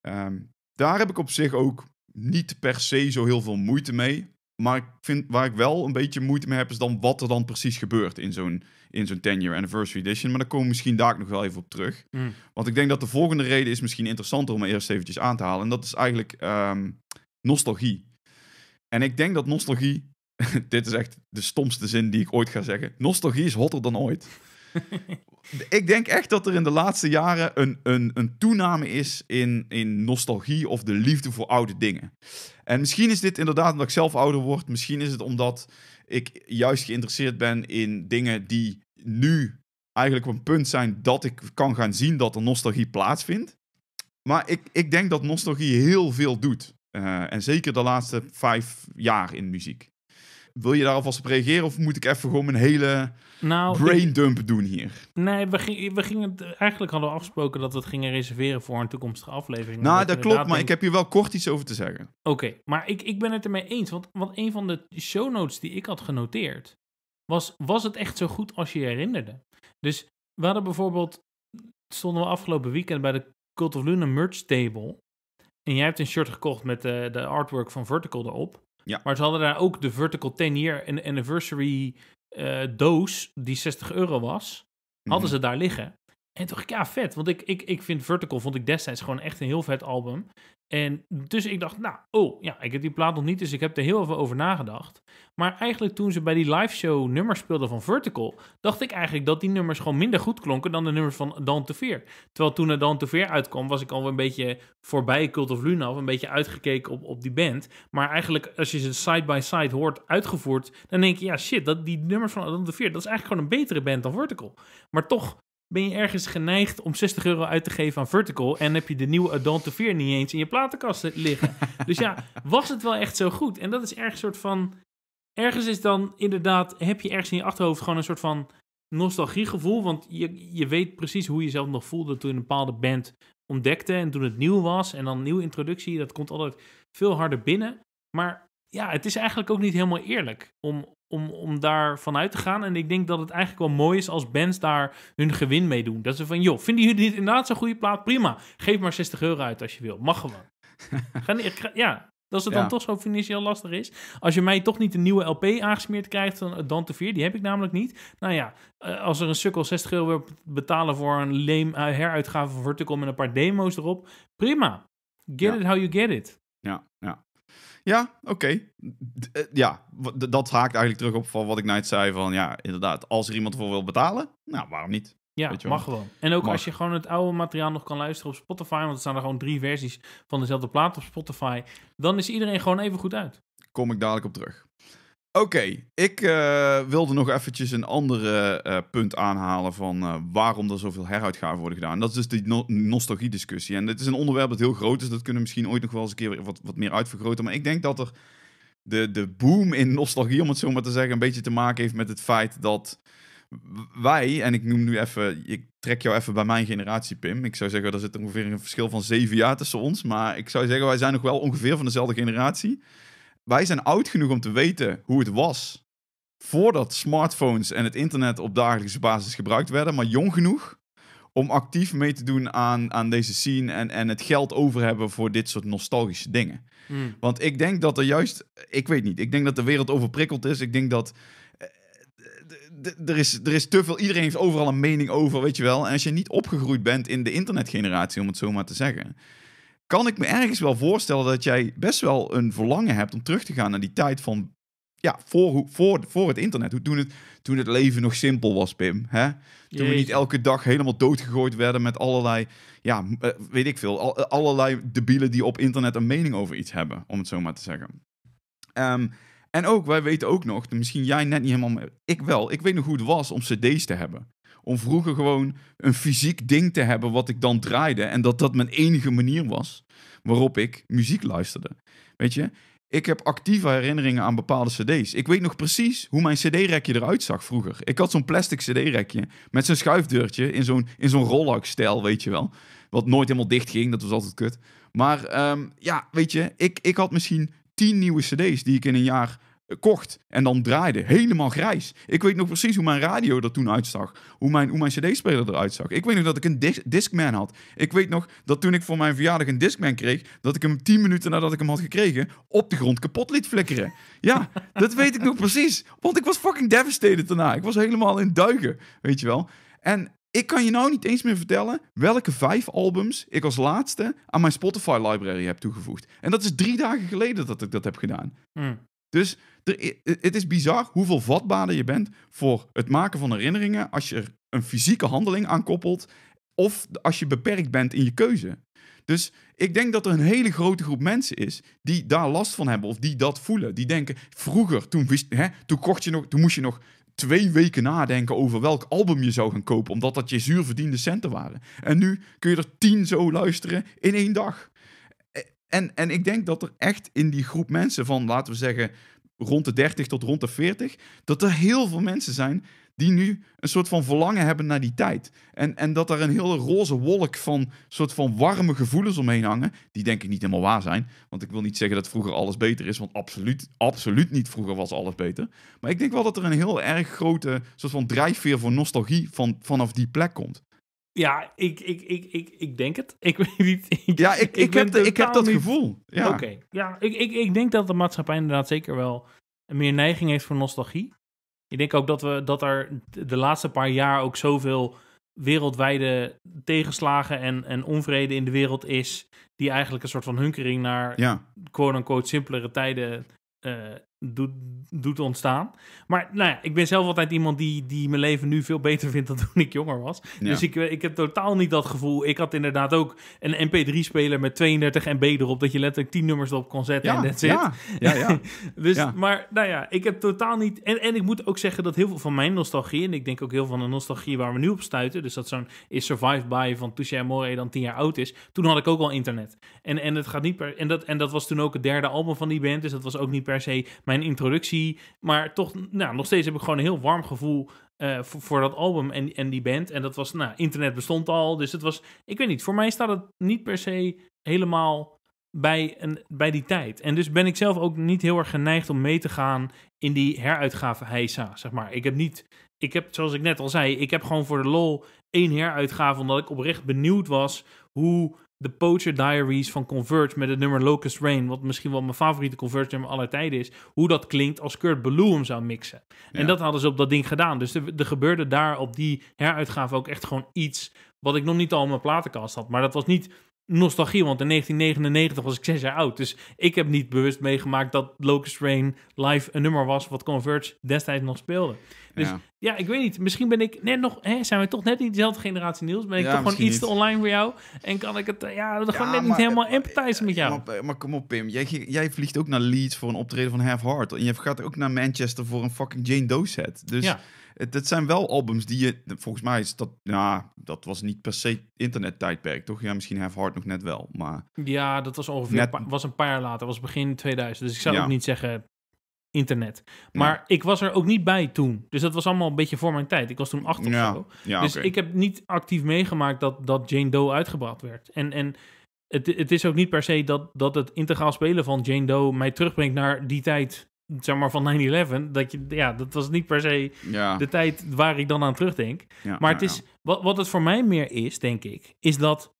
A: Ehm, daar heb ik op zich ook niet per se zo heel veel moeite mee. Maar ik vind, waar ik wel een beetje moeite mee heb, is dan wat er dan precies gebeurt in zo'n, in zo'n 10-year anniversary edition. Maar daar komen we misschien daar nog wel even op terug. Mm. Want ik denk dat de volgende reden is misschien interessanter om eerst eventjes aan te halen. En dat is eigenlijk ehm, nostalgie. En ik denk dat nostalgie dit is echt de stomste zin die ik ooit ga zeggen. Nostalgie is hotter dan ooit. ik denk echt dat er in de laatste jaren een, een, een toename is in, in nostalgie of de liefde voor oude dingen. En misschien is dit inderdaad omdat ik zelf ouder word. Misschien is het omdat ik juist geïnteresseerd ben in dingen die nu eigenlijk op een punt zijn dat ik kan gaan zien dat er nostalgie plaatsvindt. Maar ik, ik denk dat nostalgie heel veel doet. Eh, en zeker de laatste vijf jaar in muziek. Wil je daar alvast op reageren of moet ik even gewoon mijn hele nou, brain dump doen hier?
B: Nee, we, gingen, we gingen eigenlijk hadden we afgesproken dat we het gingen reserveren voor een toekomstige aflevering. Nou, dat klopt, maar ik heb
A: hier wel kort iets over te zeggen.
B: Oké, maar ik, ik ben het ermee eens, want, want een van de show notes die ik had genoteerd was, was het echt zo goed als je je herinnerde? Dus we hadden bijvoorbeeld, stonden we afgelopen weekend bij de Cult of Luna merch table en jij hebt een shirt gekocht met de, eh, de artwork van Vertical erop. Ja. Maar ze hadden daar ook de Vertical 10 Year Anniversary eh, doos, die 60 euro was, hadden mhm. ze daar liggen. En toch ja, vet. Want ik, ik, ik vind Vertical vond ik destijds gewoon echt een heel vet album. En dus ik dacht, nou, oh ja, ik heb die plaat nog niet, dus ik heb er heel even over nagedacht. Maar eigenlijk toen ze bij die live show nummers speelden van Vertical, dacht ik eigenlijk dat die nummers gewoon minder goed klonken dan de nummers van Dan Te Veer. Terwijl toen er Dan Te Veer uitkwam, was ik al een beetje voorbij Cult of Luna, of een beetje uitgekeken op, op die band. Maar eigenlijk, als je ze side by side hoort uitgevoerd, dan denk je, ja shit, dat, die nummers van Dan Te Veer, dat is eigenlijk gewoon een betere band dan Vertical. Maar toch ben je ergens geneigd om 60 euro uit te geven aan Vertical... en heb je de nieuwe Adult 4 niet eens in je platenkast liggen. dus ja, was het wel echt zo goed? En dat is ergens soort van... Ergens is dan inderdaad, heb je ergens in je achterhoofd gewoon een soort van nostalgiegevoel. Want je, je weet precies hoe je zelf nog voelde toen je een bepaalde band ontdekte. En toen het nieuw was. En dan een nieuwe introductie. Dat komt altijd veel harder binnen. Maar ja, het is eigenlijk ook niet helemaal eerlijk om, om, om daar vanuit te gaan. En ik denk dat het eigenlijk wel mooi is als bands daar hun gewin mee doen. Dat ze van, joh, vinden jullie dit inderdaad zo'n goede plaat? Prima, geef maar 60 euro uit als je wil. Mag gewoon. ja, dat het dan toch zo financieel lastig is. Als je mij toch niet een nieuwe LP aangesmeerd krijgt van eh, Dante vier die heb ik namelijk niet. Nou ja, eh, als er een sukkel 60 euro wil betalen voor een leem eh, heruitgave van Vertical met een paar demo's erop, prima. Get it how you get it.
A: Ja, ja. Ja, oké. Eh, ja, dat haakt eigenlijk terug op van wat ik net zei. Van ja, inderdaad, als er iemand voor wil betalen, nou waarom niet? Ja, mag gewoon. En ook als
B: je gewoon het oude materiaal nog kan luisteren op Spotify, want er staan er gewoon drie versies van dezelfde plaat op Spotify, dan is iedereen gewoon even goed uit.
A: Kom ik dadelijk op terug. Oké, ik eh, wilde nog eventjes een ander eh, punt aanhalen van eh, waarom er zoveel heruitgaven worden gedaan. Dat is dus die nostalgie-discussie. En dit is een onderwerp dat heel groot is. Dat kunnen we misschien ooit nog wel eens een keer wat, wat meer uitvergroten. Maar ik denk dat er de, de boom in nostalgie, om het zo maar te zeggen, een beetje te maken heeft met het feit dat wij, en ik noem nu even, ik trek jou even bij mijn generatie, Pim. Ik zou zeggen, er zit ongeveer een verschil van zeven jaar tussen ons. Maar ik zou zeggen, wij zijn nog wel ongeveer van dezelfde generatie wij zijn oud genoeg om te weten hoe het was voordat smartphones en het internet op dagelijkse basis gebruikt werden, maar jong genoeg om actief mee te doen aan, aan deze scene en, en het geld over hebben voor dit soort nostalgische dingen. Hmm. Want ik denk dat er juist, ik weet niet, ik denk dat de wereld overprikkeld is. Ik denk dat eh, eh, er is, er is te veel, iedereen heeft overal een mening over, weet je wel. En als je niet opgegroeid bent in de internetgeneratie, om het zo maar te zeggen, kan ik me ergens wel voorstellen dat jij best wel een verlangen hebt om terug te gaan naar die tijd van. Ja, voor, voor, voor het internet. Toen het, toen het leven nog simpel was, Pim. Hè? Toen we niet elke dag helemaal doodgegooid werden met allerlei, ja, eh, weet ik veel, eh, allerlei debielen die op internet een mening over iets hebben, om het zo maar te zeggen. Ehm, en ook, wij weten ook nog, misschien jij net niet helemaal, ik wel, ik weet nog hoe het was om cd's te hebben om vroeger gewoon een fysiek ding te hebben wat ik dan draaide. En dat dat mijn enige manier was waarop ik muziek luisterde. Weet je, ik heb actieve herinneringen aan bepaalde cd's. Ik weet nog precies hoe mijn cd-rekje eruit zag vroeger. Ik had zo'n plastic cd-rekje met zo'n schuifdeurtje in zo'n, in zo'n stijl weet je wel. Wat nooit helemaal dicht ging, dat was altijd kut. Maar ehm, ja, weet je, ik, ik had misschien tien nieuwe cd's die ik in een jaar eh, kocht en dan draaide. Helemaal grijs. Ik weet nog precies hoe mijn radio er toen uitzag. Hoe mijn, hoe mijn cd-speler eruit zag. Ik weet nog dat ik een disc Discman had. Ik weet nog dat toen ik voor mijn verjaardag een Discman kreeg... dat ik hem tien minuten nadat ik hem had gekregen... op de grond kapot liet flikkeren. Ja, dat weet ik nog precies. Want ik was fucking devastated daarna. Ik was helemaal in duigen, weet je wel. En ik kan je nou niet eens meer vertellen welke vijf albums ik als laatste aan mijn Spotify library heb toegevoegd. En dat is drie dagen geleden dat ik dat heb gedaan. Hmm. Dus er, het is bizar hoeveel vatbaarder je bent voor het maken van herinneringen als je er een fysieke handeling aan koppelt of als je beperkt bent in je keuze. Dus ik denk dat er een hele grote groep mensen is die daar last van hebben of die dat voelen. Die denken, vroeger, toen, hè, toen, kocht je nog, toen moest je nog twee weken nadenken over welk album je zou gaan kopen, omdat dat je zuur verdiende centen waren. En nu kun je er tien zo luisteren in één dag. En, en ik denk dat er echt in die groep mensen van, laten we zeggen, rond de 30 tot rond de 40, dat er heel veel mensen zijn die nu een soort van verlangen hebben naar die tijd. En, en dat er een hele roze wolk van soort van warme gevoelens omheen hangen, die denk ik niet helemaal waar zijn. Want ik wil niet zeggen dat vroeger alles beter is, want absoluut, absoluut niet vroeger was alles beter. Maar ik denk wel dat er een heel erg grote soort van drijfveer voor nostalgie van, vanaf die plek komt.
B: Ja, ik, ik, ik, ik, ik denk het. Ik weet niet. Ik, ja, ik, ik, heb, ik heb dat gevoel. Ja. Oké. Ja, ik, ik, ik denk dat de maatschappij inderdaad zeker wel meer neiging heeft voor nostalgie. Ik denk ook dat, we, dat er de laatste paar jaar ook zoveel wereldwijde tegenslagen en, en onvrede in de wereld is. Die eigenlijk een soort van hunkering naar ja. quote-unquote simpelere tijden eh, doet, doet ontstaan. Maar nou ja, ik ben zelf altijd iemand die, die mijn leven nu veel beter vindt dan toen ik jonger was. Dus ik, eh, ik heb totaal niet dat gevoel. Ik had inderdaad ook een MP3-speler met 32 MB erop, dat je letterlijk 10 nummers erop kon zetten ja, en dat zit. Ja, ja, ja. dus, Maar nou ja, ik heb totaal niet... En, en ik moet ook zeggen dat heel veel van mijn nostalgie, en ik denk ook heel veel van de nostalgie waar we nu op stuiten, dus dat zo'n Is Survived By van Touche Amore dan 10 jaar oud is, toen had ik ook al internet. En, en, het gaat niet per, en, dat, en dat was toen ook het derde album van die band, dus dat was ook niet per se mijn introductie. Maar toch, nou, nog steeds heb ik gewoon een heel warm gevoel eh, voor, voor, dat album en, en die band. En dat was, nou, internet bestond al. Dus het was, ik weet niet, voor mij staat het niet per se helemaal bij, een, bij die tijd. En dus ben ik zelf ook niet heel erg geneigd om mee te gaan in die heruitgave heisa, zeg maar. Ik heb niet, ik heb, zoals ik net al zei, ik heb gewoon voor de lol één heruitgave, omdat ik oprecht benieuwd was hoe de Poacher Diaries van Converge met het nummer Locust Rain, wat misschien wel mijn favoriete Converge nummer aller tijden is, hoe dat klinkt als Kurt Ballou hem zou mixen. En dat hadden ze op dat ding gedaan. Dus er, er gebeurde daar op die heruitgave ook echt gewoon iets wat ik nog niet al in mijn platenkast had. Maar dat was niet nostalgie, want in 1999 was ik zes jaar oud. Dus ik heb niet bewust meegemaakt dat Locust Rain live een nummer was wat Converge destijds nog speelde. Dus ja, ik weet niet. Misschien ben ik net nog, hè, zijn we toch net niet dezelfde generatie Niels? Ben ik toch gewoon iets te online voor jou? En kan ik het, eh, ja, gewoon gaat net niet eh, helemaal
A: eh, empathizen met jou. Maar, maar, kom op Pim, jij, jij, vliegt ook naar Leeds voor een optreden van Half Heart. En je gaat ook naar Manchester voor een fucking Jane Doe set. Dus... Ja dat zijn wel albums die je, volgens mij is dat, nou, dat was niet per se internet tijdperk, toch? Ja, misschien heeft Hard nog net wel, maar...
B: Ja, dat was ongeveer, was een paar jaar later, was begin 2000. Dus ik zou ook niet zeggen internet. Maar ik was er ook niet bij toen. Dus dat was allemaal een beetje voor mijn tijd. Ik was toen acht of ja. zo. dus ik heb niet actief meegemaakt dat, dat Jane Doe uitgebracht werd. En, en het, het is ook niet per se dat, dat het integraal spelen van Jane Doe mij terugbrengt naar die tijd zeg maar van 9-11, dat, je, ja, dat was niet per se de tijd waar ik dan aan terugdenk. Nou maar het is, Wat, wat het voor mij meer is, denk ik, is dat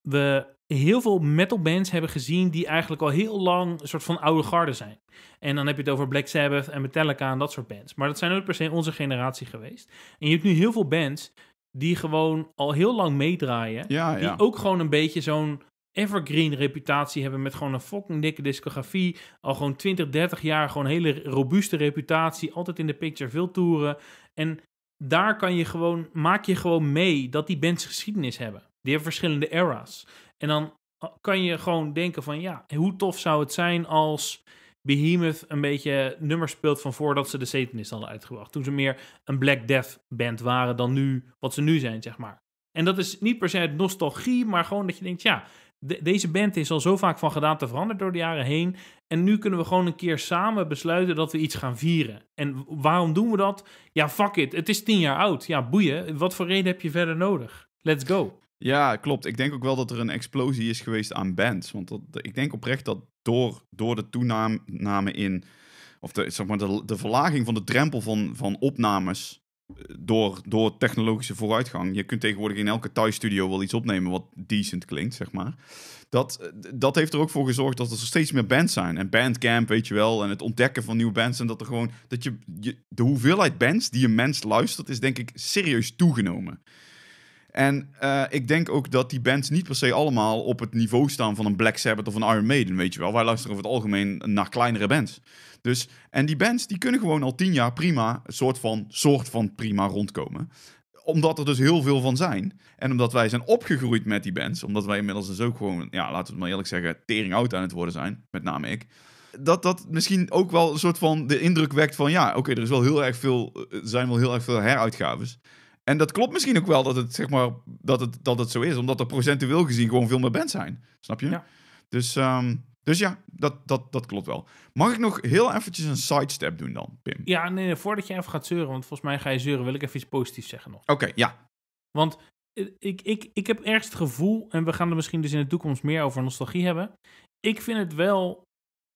B: we heel veel metal bands hebben gezien die eigenlijk al heel lang een soort van oude garde zijn. En dan heb je het over Black Sabbath en Metallica en dat soort bands. Maar dat zijn ook per se onze generatie geweest. En je hebt nu heel veel bands die gewoon al heel lang meedraaien. die ook gewoon een beetje zo'n evergreen reputatie hebben met gewoon een fucking dikke discografie. Al gewoon 20, 30 jaar gewoon hele robuuste reputatie. Altijd in de picture, veel toeren. En daar kan je gewoon, maak je gewoon mee dat die bands geschiedenis hebben. Die hebben verschillende era's. En dan eh, kan je gewoon denken van ja, hoe tof zou het zijn als Behemoth een beetje nummers speelt van voordat ze de Satanist hadden uitgebracht. Toen ze meer een Black Death band waren dan nu wat ze nu zijn, zeg maar. En dat is niet per se nostalgie, maar gewoon dat je denkt, ja, deze band is al zo vaak van te veranderd door de jaren heen. En nu kunnen we gewoon een keer samen besluiten dat we iets gaan vieren. En waarom doen we dat? Ja, fuck it. Het is tien jaar oud. Ja, boeien. Wat voor reden heb je verder nodig?
A: Let's go. Ja, klopt. Ik denk ook wel dat er een explosie is geweest aan bands. Want dat, ik denk oprecht dat door, door de toename in. Of de, zeg maar de, de verlaging van de drempel van, van opnames door, door technologische vooruitgang. Je kunt tegenwoordig in elke thuisstudio wel iets opnemen wat decent klinkt, zeg maar. Dat, dat heeft er ook voor gezorgd dat er steeds meer bands zijn. En Bandcamp, weet je wel, en het ontdekken van nieuwe bands. En dat er gewoon, dat je, je de hoeveelheid bands die een mens luistert, is denk ik serieus toegenomen. En eh, ik denk ook dat die bands niet per se allemaal op het niveau staan van een Black Sabbath of een Iron Maiden, weet je wel. Wij luisteren over het algemeen naar kleinere bands. Dus, en die bands die kunnen gewoon al tien jaar prima, soort van, soort van prima rondkomen omdat er dus heel veel van zijn. En omdat wij zijn opgegroeid met die bands. Omdat wij inmiddels dus ook gewoon, ja, laten we het maar eerlijk zeggen, tering oud aan het worden zijn. Met name ik. Dat dat misschien ook wel een soort van de indruk wekt van, ja, oké, er is wel heel erg veel, zijn wel heel erg veel heruitgaves. En dat klopt misschien ook wel dat het, zeg maar, dat het, dat het zo is, omdat er procentueel gezien gewoon veel meer bands zijn. Snap je? Dus, ehm, dus ja, dat, dat, dat klopt wel. Mag ik nog heel eventjes een sidestep doen dan, Pim?
B: Ja, nee, voordat je even gaat zeuren, want volgens mij ga je zeuren, wil ik even iets positiefs zeggen nog.
A: Oké, ja.
B: Want eh, ik, ik, ik heb ergens het gevoel, en we gaan er misschien dus in de toekomst meer over nostalgie hebben. Ik vind het wel,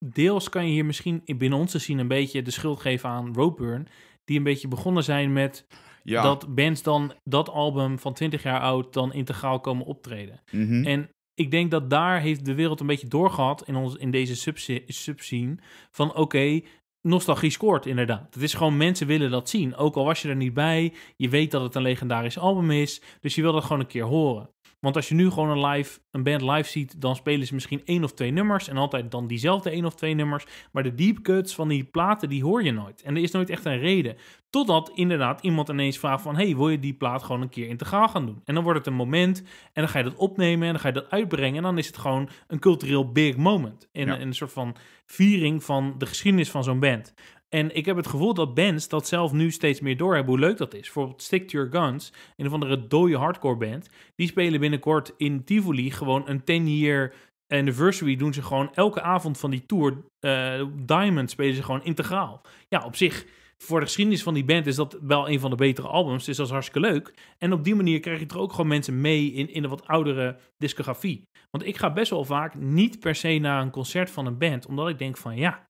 B: deels kan je hier misschien binnen ons te zien een beetje de schuld geven aan Roadburn, die een beetje begonnen zijn met dat bands dan dat album van 20 jaar oud dan integraal komen optreden. Mhm. En ik denk dat daar heeft de wereld een beetje doorgehad in, ons, in deze subscene van oké, nostalgie scoort inderdaad. Het is gewoon mensen willen dat zien. Ook al was je er niet bij, je weet dat het een legendarisch album is, dus je wil dat gewoon een keer horen. Want als je nu gewoon een, live, een band live ziet, dan spelen ze misschien één of twee nummers. En altijd dan diezelfde één of twee nummers. Maar de deep cuts van die platen, die hoor je nooit. En er is nooit echt een reden. Totdat inderdaad iemand ineens vraagt van... hey, wil je die plaat gewoon een keer integraal gaan doen? En dan wordt het een moment en dan ga je dat opnemen en dan ga je dat uitbrengen. En dan is het gewoon een cultureel big moment. En, en een soort van viering van de geschiedenis van zo'n band. En ik heb het gevoel dat bands dat zelf nu steeds meer doorhebben hoe leuk dat is. Bijvoorbeeld Stick to Your Guns, een of andere dode hardcore band. Die spelen binnenkort in Tivoli gewoon een 10-year anniversary. Doen ze gewoon elke avond van die tour uh, Diamond spelen ze gewoon integraal. Ja, op zich, voor de geschiedenis van die band is dat wel een van de betere albums. Dus dat is hartstikke leuk. En op die manier krijg je er ook gewoon mensen mee in, in een wat oudere discografie. Want ik ga best wel vaak niet per se naar een concert van een band. Omdat ik denk van ja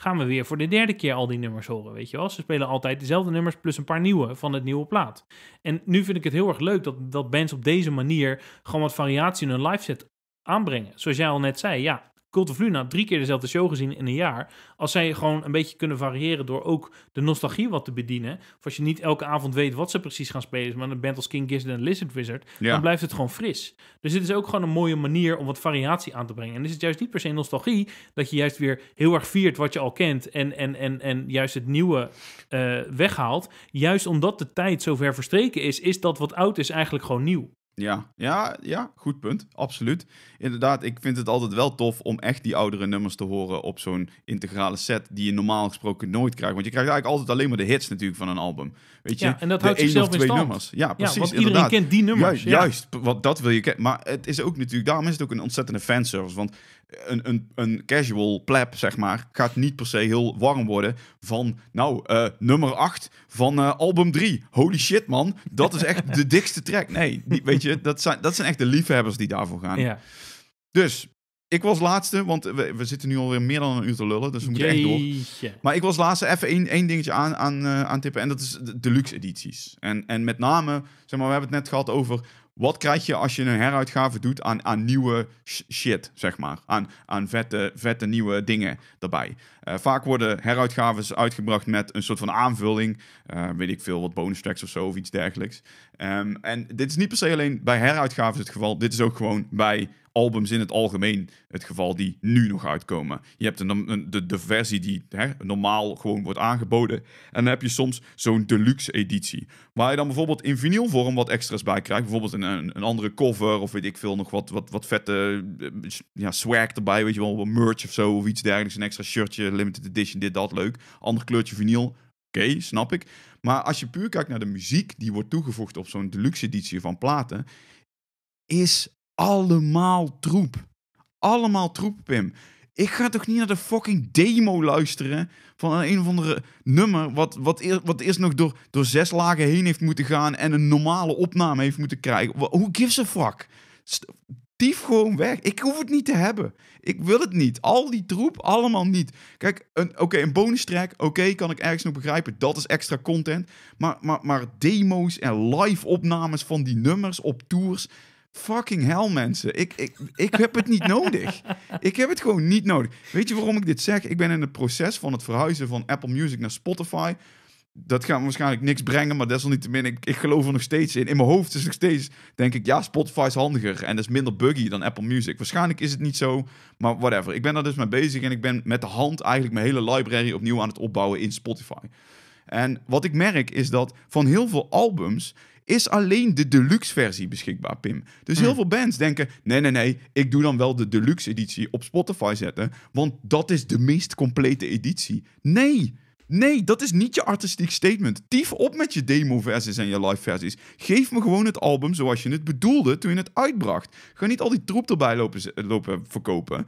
B: gaan we weer voor de derde keer al die nummers horen, weet je wel. Ze spelen altijd dezelfde nummers plus een paar nieuwe van het nieuwe plaat. En nu vind ik het heel erg leuk dat, dat bands op deze manier gewoon wat variatie in hun live set aanbrengen. Zoals jij al net zei, ja, Cult of Luna drie keer dezelfde show gezien in een jaar. Als zij gewoon een beetje kunnen variëren door ook de nostalgie wat te bedienen. Of als je niet elke avond weet wat ze precies gaan spelen, maar een band als King Gizzard en Lizard Wizard, dan blijft het gewoon fris. Dus dit is ook gewoon een mooie manier om wat variatie aan te brengen. En is het juist niet per se nostalgie dat je juist weer heel erg viert wat je al kent en, en, en, en juist het nieuwe eh, weghaalt. Juist omdat de tijd zo ver verstreken is, is dat wat oud is eigenlijk gewoon nieuw.
A: Ja, ja, ja, goed punt. Absoluut. Inderdaad, ik vind het altijd wel tof om echt die oudere nummers te horen op zo'n integrale set die je normaal gesproken nooit krijgt. Want je krijgt eigenlijk altijd alleen maar de hits natuurlijk van een album. Weet je? Ja, en dat houdt zichzelf twee stand. nummers. Ja, precies. Ja, iedereen inderdaad. kent die nummers. Juist, ja. juist, want dat wil je kennen. Maar het is ook natuurlijk, daarom is het ook een ontzettende fanservice. Want een, een, een casual pleb, zeg maar, gaat niet per se heel warm worden van, nou, eh, nummer 8 van eh, album 3. Holy shit, man. Dat is echt de dikste track. Nee, die, weet je, dat zijn, dat zijn echt de liefhebbers die daarvoor gaan. Ja. Dus, ik was laatste, want we, we, zitten nu alweer meer dan een uur te lullen, dus we moeten echt door. Maar ik was laatste even één, dingetje aan, aan, eh, aan tippen en dat is de deluxe edities. En, en met name, zeg maar, we hebben het net gehad over wat krijg je als je een heruitgave doet aan, aan nieuwe shit, zeg maar? Aan, aan vette, vette nieuwe dingen daarbij. Eh, vaak worden heruitgaves uitgebracht met een soort van aanvulling. Eh, weet ik veel, wat bonus tracks of zo of iets dergelijks. Ehm, en dit is niet per se alleen bij heruitgaven het geval. Dit is ook gewoon bij albums in het algemeen het geval die nu nog uitkomen. Je hebt een, de, de, versie die hè, normaal gewoon wordt aangeboden. En dan heb je soms zo'n deluxe editie. Waar je dan bijvoorbeeld in vinylvorm wat extra's bij krijgt. Bijvoorbeeld een, een, andere cover of weet ik veel nog wat, wat, wat vette eh, ja, swag erbij. Weet je wel, merch of zo of iets dergelijks. Een extra shirtje, limited edition, dit, dat, leuk. Ander kleurtje vinyl. Oké, snap ik. Maar als je puur kijkt naar de muziek die wordt toegevoegd op zo'n deluxe editie van platen, is allemaal troep. Allemaal troep, Pim. Ik ga toch niet naar de fucking demo luisteren van een of andere nummer wat, wat, eerst, wat eerst nog door, door zes lagen heen heeft moeten gaan en een normale opname heeft moeten krijgen. Hoe gives a fuck? Dief gewoon weg. Ik hoef het niet te hebben. Ik wil het niet. Al die troep, allemaal niet. Kijk, oké, een bonus track. Oké, kan ik ergens nog begrijpen. Dat is extra content. Maar, maar, maar demo's en live opnames van die nummers op tours. Fucking hell, mensen. Ik, ik, ik heb het niet nodig. Ik heb het gewoon niet nodig. Weet je waarom ik dit zeg? Ik ben in het proces van het verhuizen van Apple Music naar Spotify dat gaat waarschijnlijk niks brengen, maar desalniettemin, ik, ik geloof er nog steeds in. In mijn hoofd is nog steeds, denk ik, ja, Spotify is handiger en dat is minder buggy dan Apple Music. Waarschijnlijk is het niet zo, maar whatever. Ik ben daar dus mee bezig en ik ben met de hand eigenlijk mijn hele library opnieuw aan het opbouwen in Spotify. En wat ik merk is dat van heel veel albums is alleen de deluxe versie beschikbaar, Pim. Dus heel mm. veel bands denken: nee, nee, nee, ik doe dan wel de deluxe editie op Spotify zetten, want dat is de meest complete editie. Nee. Nee, dat is niet je artistiek statement. Tief op met je demo-versies en je live-versies. Geef me gewoon het album zoals je het bedoelde toen je het uitbracht. Ga niet al die troep erbij lopen, lopen verkopen.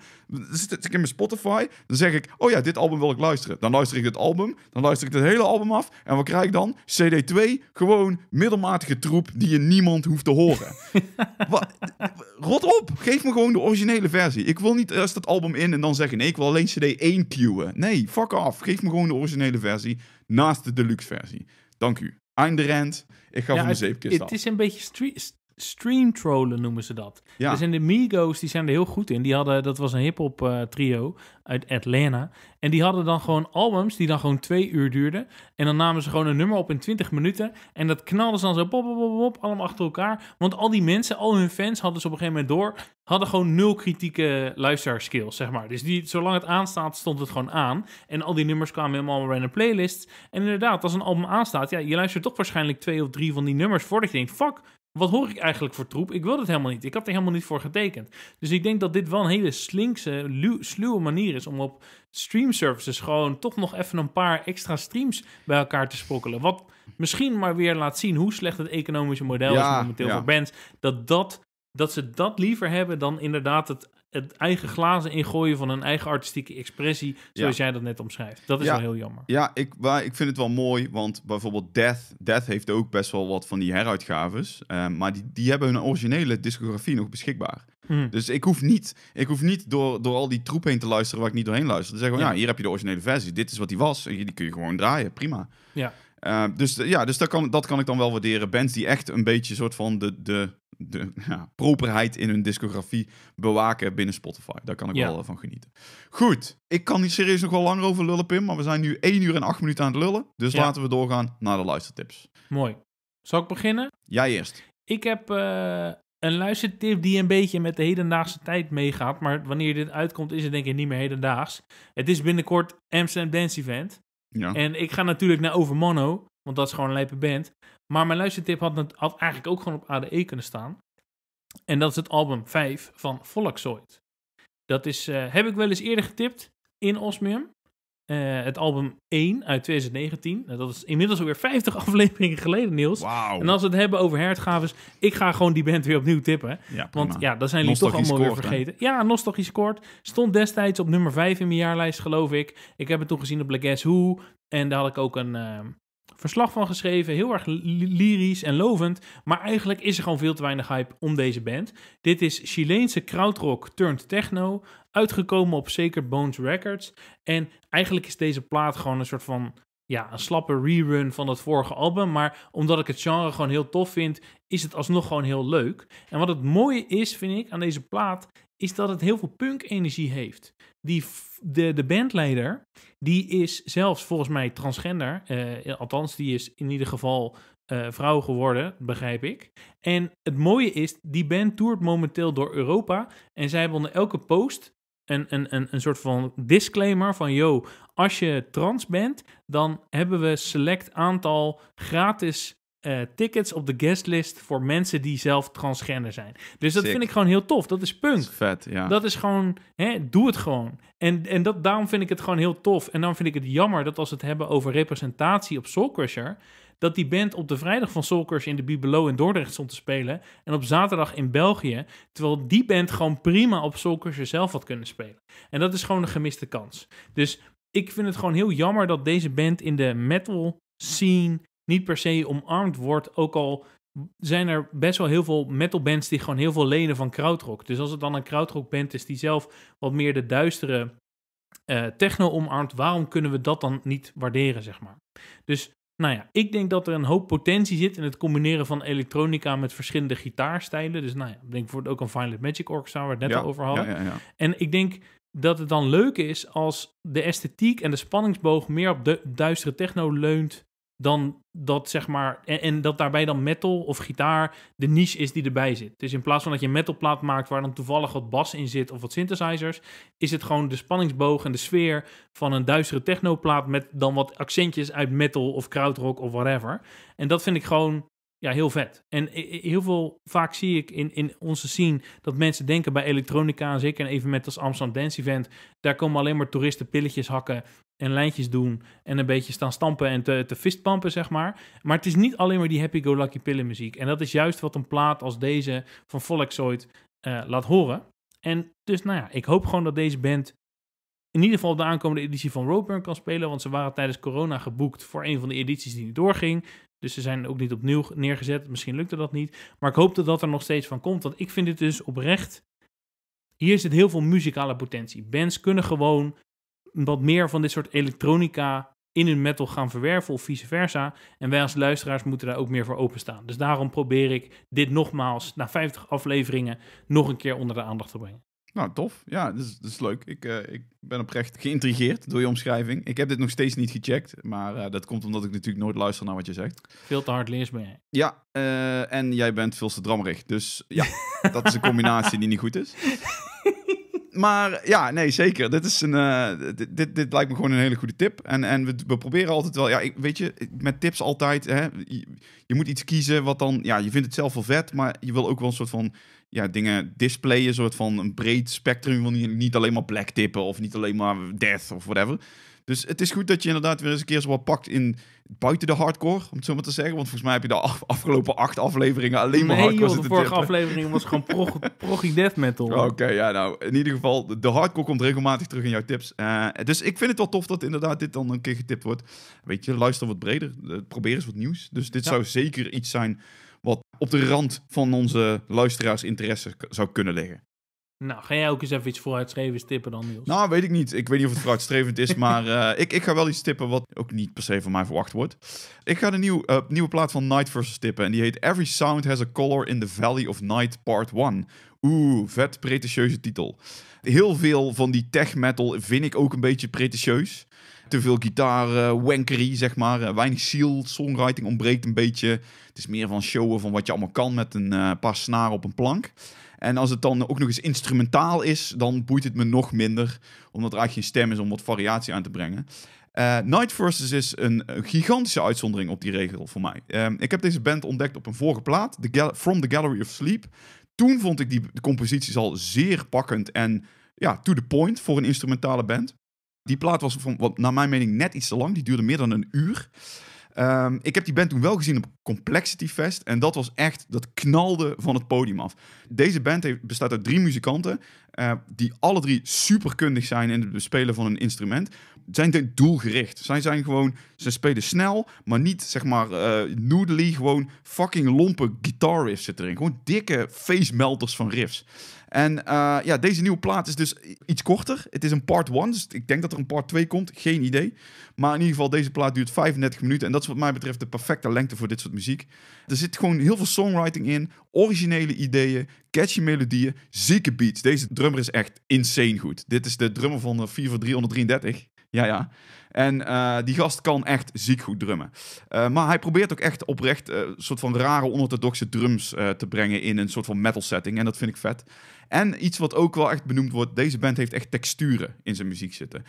A: Zit ik in mijn Spotify, dan zeg ik... Oh ja, dit album wil ik luisteren. Dan luister ik het album, dan luister ik het hele album af. En wat krijg ik dan? CD2, gewoon middelmatige troep die je niemand hoeft te horen. wat? Rot op! Geef me gewoon de originele versie. Ik wil niet eerst het album in en dan zeggen... Nee, ik wil alleen CD1 cueën. Nee, fuck off. Geef me gewoon de originele versie naast de deluxe versie. Dank u. Aan de rand. Ik ga van voor mijn zeepkist Het is
B: een beetje street, stream trollen noemen ze dat. Ja. Dus de
A: Migos, die zijn er heel
B: goed in. Die hadden, dat was een hip-hop eh, trio uit Atlanta. En die hadden dan gewoon albums die dan gewoon twee uur duurden. En dan namen ze gewoon een nummer op in 20 minuten. En dat knalden ze dan zo pop, pop, pop, pop, allemaal achter elkaar. Want al die mensen, al hun fans hadden ze op een gegeven moment door. Hadden gewoon nul kritieke luisterskills, zeg maar. Dus die, zolang het aanstaat, stond het gewoon aan. En al die nummers kwamen helemaal random playlists. En inderdaad, als een album aanstaat, ja, je luistert toch waarschijnlijk twee of drie van die nummers voordat je denkt, fuck, wat hoor ik eigenlijk voor troep? Ik wil het helemaal niet. Ik had er helemaal niet voor getekend. Dus ik denk dat dit wel een hele slinkse, sluwe manier is om op streamservices gewoon toch nog even een paar extra streams bij elkaar te sprokkelen. Wat misschien maar weer laat zien hoe slecht het economische model is momenteel voor bands. Dat, dat, dat ze dat liever hebben dan inderdaad het het eigen glazen ingooien van een eigen artistieke expressie, zoals jij dat net omschrijft. Dat is wel heel jammer.
A: Ja, ik, maar ik vind het wel mooi, want bijvoorbeeld Death, Death heeft ook best wel wat van die heruitgaves, eh, maar die, die hebben hun originele discografie nog beschikbaar. Hmm. Dus ik hoef niet, ik hoef niet door, door al die troep heen te luisteren waar ik niet doorheen luister. Dan zeggen we, ja. ja. hier heb je de originele versie, dit is wat die was, en die kun je gewoon draaien, prima. Ja. Eh, dus eh, ja, dus dat kan, dat kan ik dan wel waarderen. Bands die echt een beetje soort van de, de, de ja, properheid in hun discografie bewaken binnen Spotify. Daar kan ik wel eh, van genieten. Goed, ik kan hier serieus nog wel langer over lullen, Pim. Maar we zijn nu 1 uur en 8 minuten aan het lullen. Dus laten we doorgaan naar de luistertips. Mooi. Zal ik beginnen? Jij eerst.
B: Ik heb een luistertip die een beetje met de hedendaagse tijd meegaat. Maar wanneer dit uitkomt, is het denk ik niet meer hedendaags. Het is binnenkort Amsterdam Dance Event. Ja. En ik ga natuurlijk naar overmono, want dat is gewoon een lijpe band. Maar mijn luistertip had, had eigenlijk ook gewoon op ADE kunnen staan. En dat is het album 5 van Volksoid. Dat is, eh, heb ik wel eens eerder getipt in Osmium. Eh, het album 1 uit 2019. Nou, dat is inmiddels alweer 50 afleveringen geleden, Niels. En als we het hebben over hertgaves, ik ga gewoon die band weer opnieuw tippen. Ja, want ja, dat zijn jullie toch allemaal weer vergeten. Ja, Nostalgie scoort. Stond destijds op nummer 5 in mijn jaarlijst, geloof ik. Ik heb het toen gezien op Black Who. En daar had ik ook een ehm, verslag van geschreven. Heel erg lyrisch en lovend. Maar eigenlijk is er gewoon veel te weinig hype om deze band. Dit is Chileense krautrock turned techno Uitgekomen op zeker Bones Records. En eigenlijk is deze plaat gewoon een soort van ja, een slappe rerun van dat vorige album. Maar omdat ik het genre gewoon heel tof vind, is het alsnog gewoon heel leuk. En wat het mooie is, vind ik, aan deze plaat, is dat het heel veel punk-energie heeft. Die, de, de bandleider, die is zelfs volgens mij transgender. Eh, althans, die is in ieder geval eh, vrouw geworden, begrijp ik. En het mooie is, die band toert momenteel door Europa. En zij hebben onder elke post een, een, een, een soort van disclaimer van... yo, als je trans bent, dan hebben we select aantal gratis eh, tickets op de guestlist voor mensen die zelf transgender zijn. Dus dat vind ik gewoon heel tof. Dat is
A: punt. Dat is vet, ja. Dat
B: is gewoon, hè, doe het gewoon. En, en dat, daarom vind ik het gewoon heel tof. En dan vind ik het jammer dat als we het hebben over representatie op Soul dat die band op de vrijdag van Solkers in de Bibelo in Dordrecht stond te spelen en op zaterdag in België, terwijl die band gewoon prima op Solkers zelf had kunnen spelen. En dat is gewoon een gemiste kans. Dus ik vind het gewoon heel jammer dat deze band in de metal scene niet per se omarmd wordt, ook al zijn er best wel heel veel metal bands die gewoon heel veel lenen van krautrock. Dus als het dan een krautrock band is die zelf wat meer de duistere eh, techno omarmt, waarom kunnen we dat dan niet waarderen, zeg maar? Dus nou ja, ik denk dat er een hoop potentie zit in het combineren van elektronica met verschillende gitaarstijlen. Dus nou ja, ik denk bijvoorbeeld ook een Violet Magic Orchestra, waar we het net ja, over hadden. Ja, ja, en ik denk dat het dan leuk is als de esthetiek en de spanningsboog meer op de duistere techno leunt dan dat zeg maar. En, dat daarbij dan metal of gitaar de niche is die erbij zit. Dus in plaats van dat je een metalplaat maakt waar dan toevallig wat bas in zit of wat synthesizers, is het gewoon de spanningsboog en de sfeer van een duistere technoplaat met dan wat accentjes uit metal of krautrock of whatever. En dat vind ik gewoon ja, heel vet. En heel veel, vaak zie ik in, in onze scene dat mensen denken bij elektronica, zeker een evenement als Amsterdam Dance Event, daar komen alleen maar toeristen pilletjes hakken en lijntjes doen en een beetje staan stampen en te, te fistpampen, zeg maar. Maar het is niet alleen maar die happy-go-lucky pillenmuziek. En dat is juist wat een plaat als deze van Volksoid uh, laat horen. En dus, nou ja, ik hoop gewoon dat deze band in ieder geval de aankomende editie van Roadburn kan spelen. Want ze waren tijdens corona geboekt voor een van de edities die niet doorging. Dus ze zijn ook niet opnieuw neergezet. Misschien lukte dat niet. Maar ik hoop dat dat er nog steeds van komt. Want ik vind het dus oprecht. Hier zit heel veel muzikale potentie. Bands kunnen gewoon wat meer van dit soort elektronica in hun metal gaan verwerven of vice versa. En wij als luisteraars moeten daar ook meer voor openstaan. Dus daarom probeer ik dit nogmaals na 50 afleveringen nog een keer onder de aandacht te brengen.
A: Nou, tof. Ja, dat is, dat is leuk. Ik, eh, ik ben oprecht geïntrigeerd door je omschrijving. Ik heb dit nog steeds niet gecheckt, maar eh, dat komt omdat ik natuurlijk nooit luister naar wat je zegt.
B: Veel te hard leesbaar. jij.
A: Ja, eh, en jij bent veel te drammerig. Dus ja, dat is een combinatie die niet goed is. maar ja, nee, zeker. Dit, is een, dit, dit, lijkt me gewoon een hele goede tip. En, en we, we proberen altijd wel... Ja, ik, weet je, met tips altijd... Hè, je, je, moet iets kiezen wat dan... Ja, je vindt het zelf wel vet, maar je wil ook wel een soort van ja, dingen displayen, soort van een breed spectrum. Wil niet alleen maar black tippen of niet alleen maar death of whatever. Dus het is goed dat je inderdaad weer eens een keer zo wat pakt in buiten de hardcore, om het zo maar te zeggen. Want volgens mij heb je de afgelopen acht afleveringen alleen maar nee, hardcore joh, de vorige aflevering
B: was gewoon prog,
A: proggy death metal. Oké, ja, nou, in ieder geval, de hardcore komt regelmatig terug in jouw tips. Uh, dus ik vind het wel tof dat inderdaad dit dan een keer getipt wordt. Weet je, luister wat breder, eh, probeer eens wat nieuws. Dus dit zou zeker iets zijn wat op de rand van onze luisteraars interesse zou kunnen liggen.
B: Nou, ga jij ook eens even iets vooruitstrevend tippen dan, Niels?
A: Nou, weet ik niet. Ik weet niet of het vooruitstrevend is, maar eh, ik, ik ga wel iets tippen wat ook niet per se van mij verwacht wordt. Ik ga de nieuw, eh, nieuwe plaat van Night Versus tippen en die heet Every Sound Has a Color in the Valley of Night Part 1. Oeh, vet pretentieuze titel. Heel veel van die tech metal vind ik ook een beetje pretentieus te veel gitaar-wankery, zeg maar. Eh, weinig seal songwriting ontbreekt een beetje. Het is meer van showen van wat je allemaal kan met een eh, paar snaren op een plank. En als het dan ook nog eens instrumentaal is, dan boeit het me nog minder. Omdat er eigenlijk geen stem is om wat variatie aan te brengen. Eh, Night Versus is een gigantische uitzondering op die regel voor mij. Ehm, ik heb deze band ontdekt op een vorige plaat, the From the Gallery of Sleep. Toen vond ik die composities al zeer pakkend en ja, to the point voor een instrumentale band. Die plaat was van, wat, naar mijn mening net iets te lang. Die duurde meer dan een uur. Ehm, ik heb die band toen wel gezien op Complexity Fest. En dat was echt, dat knalde van het podium af. Deze band heeft, bestaat uit drie muzikanten. Eh, die alle drie superkundig zijn in het bespelen van een instrument zijn doelgericht. Zij zijn gewoon, ze spelen snel, maar niet zeg maar uh, eh, noodly, gewoon fucking lompe guitar riffs zitten erin. Gewoon dikke face melters van riffs. En eh, ja, deze nieuwe plaat is dus iets korter. Het is een part 1, dus ik denk dat er een part 2 komt. Geen idee. Maar in ieder geval, deze plaat duurt 35 minuten. En dat is wat mij betreft de perfecte lengte voor dit soort muziek. Er zit gewoon heel veel songwriting in. Originele ideeën, catchy melodieën, zieke beats. Deze drummer is echt insane goed. Dit is de drummer van 4 voor 333. Ja, ja. En eh, die gast kan echt ziek goed drummen. Eh, maar hij probeert ook echt oprecht eh, een soort van rare onorthodoxe drums te brengen in een soort van metal setting. En dat vind ik vet. En iets wat ook wel echt benoemd wordt, deze band heeft echt texturen in zijn muziek zitten.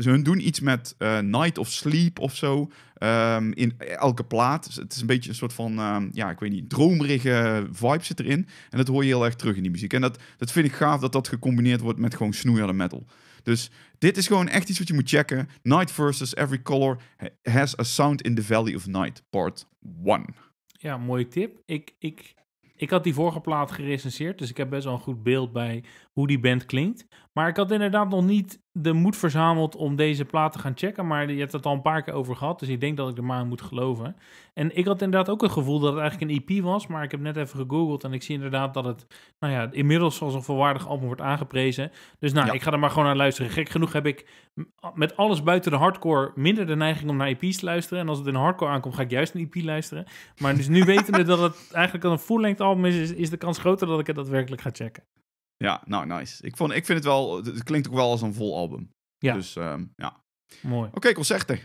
A: ze hun doen iets met Night of Sleep of zo ehm, in elke plaat. het is een beetje een soort van, um, ja, ik weet niet, dromerige vibe zit erin. En dat hoor je heel erg terug in die muziek. En dat, dat vind ik gaaf dat dat gecombineerd wordt met gewoon snoeiharde metal. Dus dit is gewoon echt iets wat je moet checken. Night versus Every Color has a sound in the Valley of Night, part 1.
B: Ja, mooie tip. Ik, ik, ik had die vorige plaat gerecenseerd, dus ik heb best wel een goed beeld bij hoe die band klinkt. Maar ik had inderdaad nog niet de moed verzameld om deze plaat te gaan checken. Maar je hebt het al een paar keer over gehad. Dus ik denk dat ik er maar aan moet geloven. En ik had inderdaad ook het gevoel dat het eigenlijk een EP was. Maar ik heb net even gegoogeld. En ik zie inderdaad dat het nou ja, inmiddels als een volwaardig album wordt aangeprezen. Dus nou, ik ga er maar gewoon naar luisteren. Gek genoeg heb ik met alles buiten de hardcore minder de neiging om naar EP's te luisteren. En als het in hardcore aankomt, ga ik juist een EP luisteren. Maar dus nu wetende dat het eigenlijk een full-length album is, is de kans groter dat ik het daadwerkelijk ga checken.
A: Ja, nou, nice. Ik, vond, ik vind het wel, het klinkt ook wel als een vol album. Ja. Dus ehm, ja. Mooi. Oké, okay, concerten.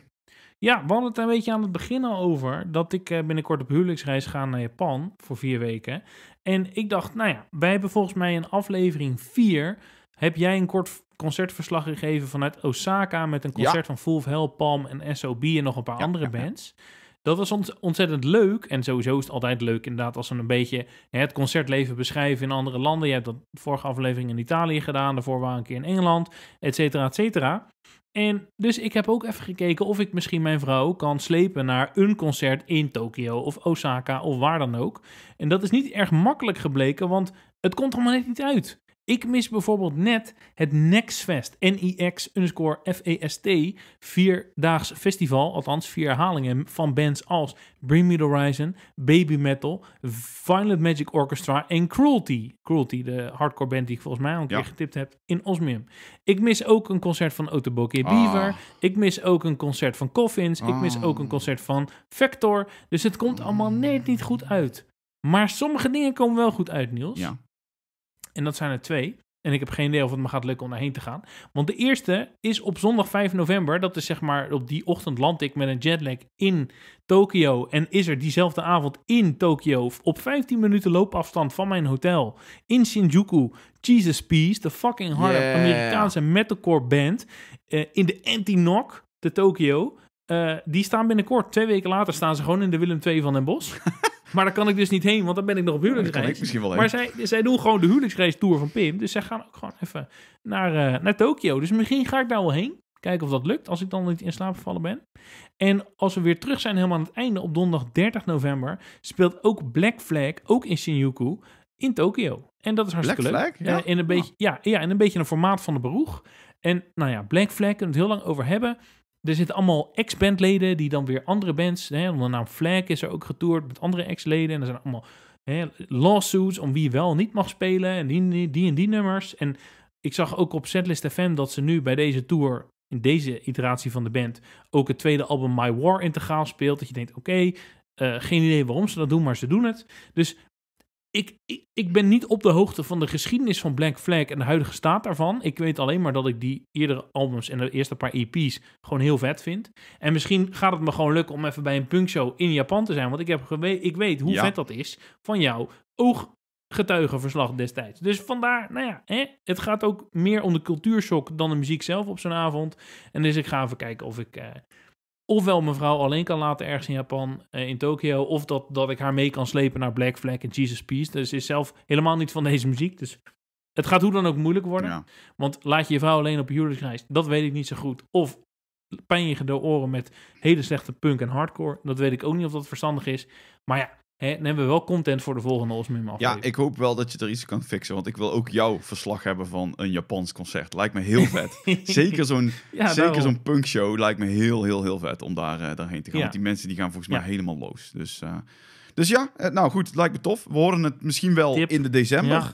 B: Ja, we hadden het een beetje aan het begin al over dat ik eh, binnenkort op huwelijksreis ga naar Japan voor vier weken. En ik dacht, nou ja, wij hebben volgens mij in aflevering vier heb jij een kort concertverslag gegeven vanuit Osaka met een concert van Full of Hell, Palm en SOB en nog een paar andere bands. Ja, dat was ontzettend leuk. En sowieso is het altijd leuk inderdaad als we een beetje het concertleven beschrijven in andere landen. Je hebt dat vorige aflevering in Italië gedaan, daarvoor waren we een keer in Engeland, et cetera, et cetera. En dus ik heb ook even gekeken of ik misschien mijn vrouw kan slepen naar een concert in Tokio of Osaka of waar dan ook. En dat is niet erg makkelijk gebleken, want het komt allemaal net niet uit. Ik mis bijvoorbeeld net het Nexfest, N-I-X underscore F-E-S-T, vierdaags festival, althans vier herhalingen van bands als Bring Me The Horizon, Baby Metal, Violent Magic Orchestra en Cruelty. Cruelty, de hardcore band die ik volgens mij al een keer getipt heb in Osmium. Ik mis ook een concert van Otoboke ah. Beaver. Ik mis ook een concert van Coffins. Ik mis ook een ah. concert van Vector. Dus het komt allemaal net niet goed uit. Maar sommige dingen komen wel goed uit, Niels. Ja. En dat zijn er twee. En ik heb geen idee of het me gaat lukken om daarheen te gaan. Want de eerste is op zondag 5 november. Dat is zeg maar op die ochtend land ik met een jetlag in Tokio. En is er diezelfde avond in Tokio op 15 minuten loopafstand van mijn hotel in Shinjuku. Jesus Peace, de fucking harde Amerikaanse metalcore band. Eh, in de anti-knock te Tokio. Eh, die staan binnenkort, twee weken later, staan ze gewoon in de Willem II van Den Bosch. Maar daar kan ik dus niet heen, want dan ben ik nog op huwelijksreis. ik misschien wel Maar zij, doen gewoon de huwelijksreis-tour van Pim. Dus zij gaan ook gewoon even naar, eh, naar Tokio. Dus misschien ga ik daar wel heen. Kijken of dat lukt, als ik dan niet in slaap gevallen ben. En als we weer terug zijn helemaal aan het einde, op donderdag 30 november, speelt ook Black Flag, ook in Shinjuku, in Tokio. En dat is hartstikke Black leuk. Flag, ja. in een ah. beetje, ja, ja, in een beetje een formaat van de beroeg. En nou ja, Black Flag kunnen we het heel lang over hebben. Er zitten allemaal ex-bandleden die dan weer andere bands... Hè, onder de naam Flag is er ook getoerd met andere ex-leden. En er zijn allemaal hè, lawsuits om wie wel niet mag spelen. En die, die en die nummers. En ik zag ook op Setlist FM dat ze nu bij deze tour... in deze iteratie van de band... ook het tweede album My War integraal speelt. Dat je denkt, oké, eh, geen idee waarom ze dat doen, maar ze doen het. Dus ik, ik, ben niet op de hoogte van de geschiedenis van Black Flag en de huidige staat daarvan. Ik weet alleen maar dat ik die eerdere albums en de eerste paar EP's gewoon heel vet vind. En misschien gaat het me gewoon lukken om even bij een punkshow in Japan te zijn. Want ik, heb ik weet hoe vet dat is van jouw ooggetuigenverslag destijds. Dus vandaar, nou ja, hè, het gaat ook meer om de cultuurshock dan de muziek zelf op zo'n avond. En dus ik ga even kijken of ik... Eh, ofwel mevrouw alleen kan laten ergens in Japan, uh, in Tokio, of dat, dat ik haar mee kan slepen naar Black Flag en Jesus Peace. Dus is zelf helemaal niet van deze muziek, dus het gaat hoe dan ook moeilijk worden. Want laat je je vrouw alleen op huwelijksreis, dat weet ik niet zo goed. Of pijn je de oren met hele slechte punk en hardcore, dat weet ik ook niet of dat verstandig is. Maar ja, he, dan hebben we wel content voor de volgende Osmium
A: aflevering. Ja, ik hoop wel dat je er iets kan fixen. Want ik wil ook jouw verslag hebben van een Japans concert. Lijkt me heel vet. zeker zo'n zeker zo'n punkshow lijkt me heel, heel, heel vet om daar, eh, daarheen te gaan. Want die mensen die gaan volgens mij helemaal los. Dus... Eh, dus ja, eh, nou goed, lijkt me tof. We horen het misschien wel in de december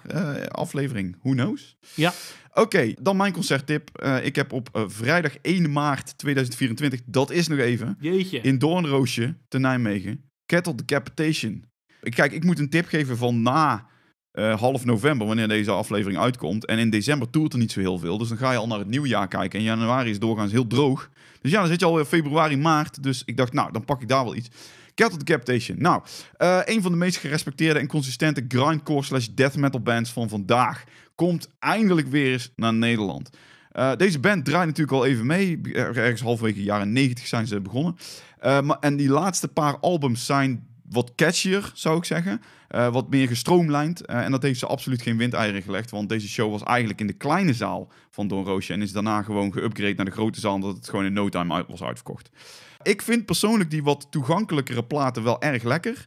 A: aflevering. Who knows? Ja. Oké, dan mijn concerttip. Uh, ik heb op vrijdag 1 maart 2024, dat is nog even, Jeetje. in Doornroosje te Nijmegen, Cattle decapitation. Kijk, ik moet een tip geven van na eh, half november, wanneer deze aflevering uitkomt. En in december toert er niet zo heel veel. Dus dan ga je al naar het nieuwjaar kijken. En januari is doorgaans heel droog. Dus ja, dan zit je alweer februari, maart. Dus ik dacht, nou, dan pak ik daar wel iets. Cattle Decapitation. Nou, eh, een van de meest gerespecteerde en consistente grindcore slash death metal bands van vandaag. Komt eindelijk weer eens naar Nederland. Eh, deze band draait natuurlijk al even mee. Ergens halverwege jaren 90 zijn ze begonnen. Eh, maar, en die laatste paar albums zijn wat catchier, zou ik zeggen. Eh, wat meer gestroomlijnd. en dat heeft ze absoluut geen windeieren gelegd. Want deze show was eigenlijk in de kleine zaal van Don Roosje. En is daarna gewoon geüpgrade naar de grote zaal. Omdat het gewoon in no time was uitverkocht. Ik vind persoonlijk die wat toegankelijkere platen wel erg lekker.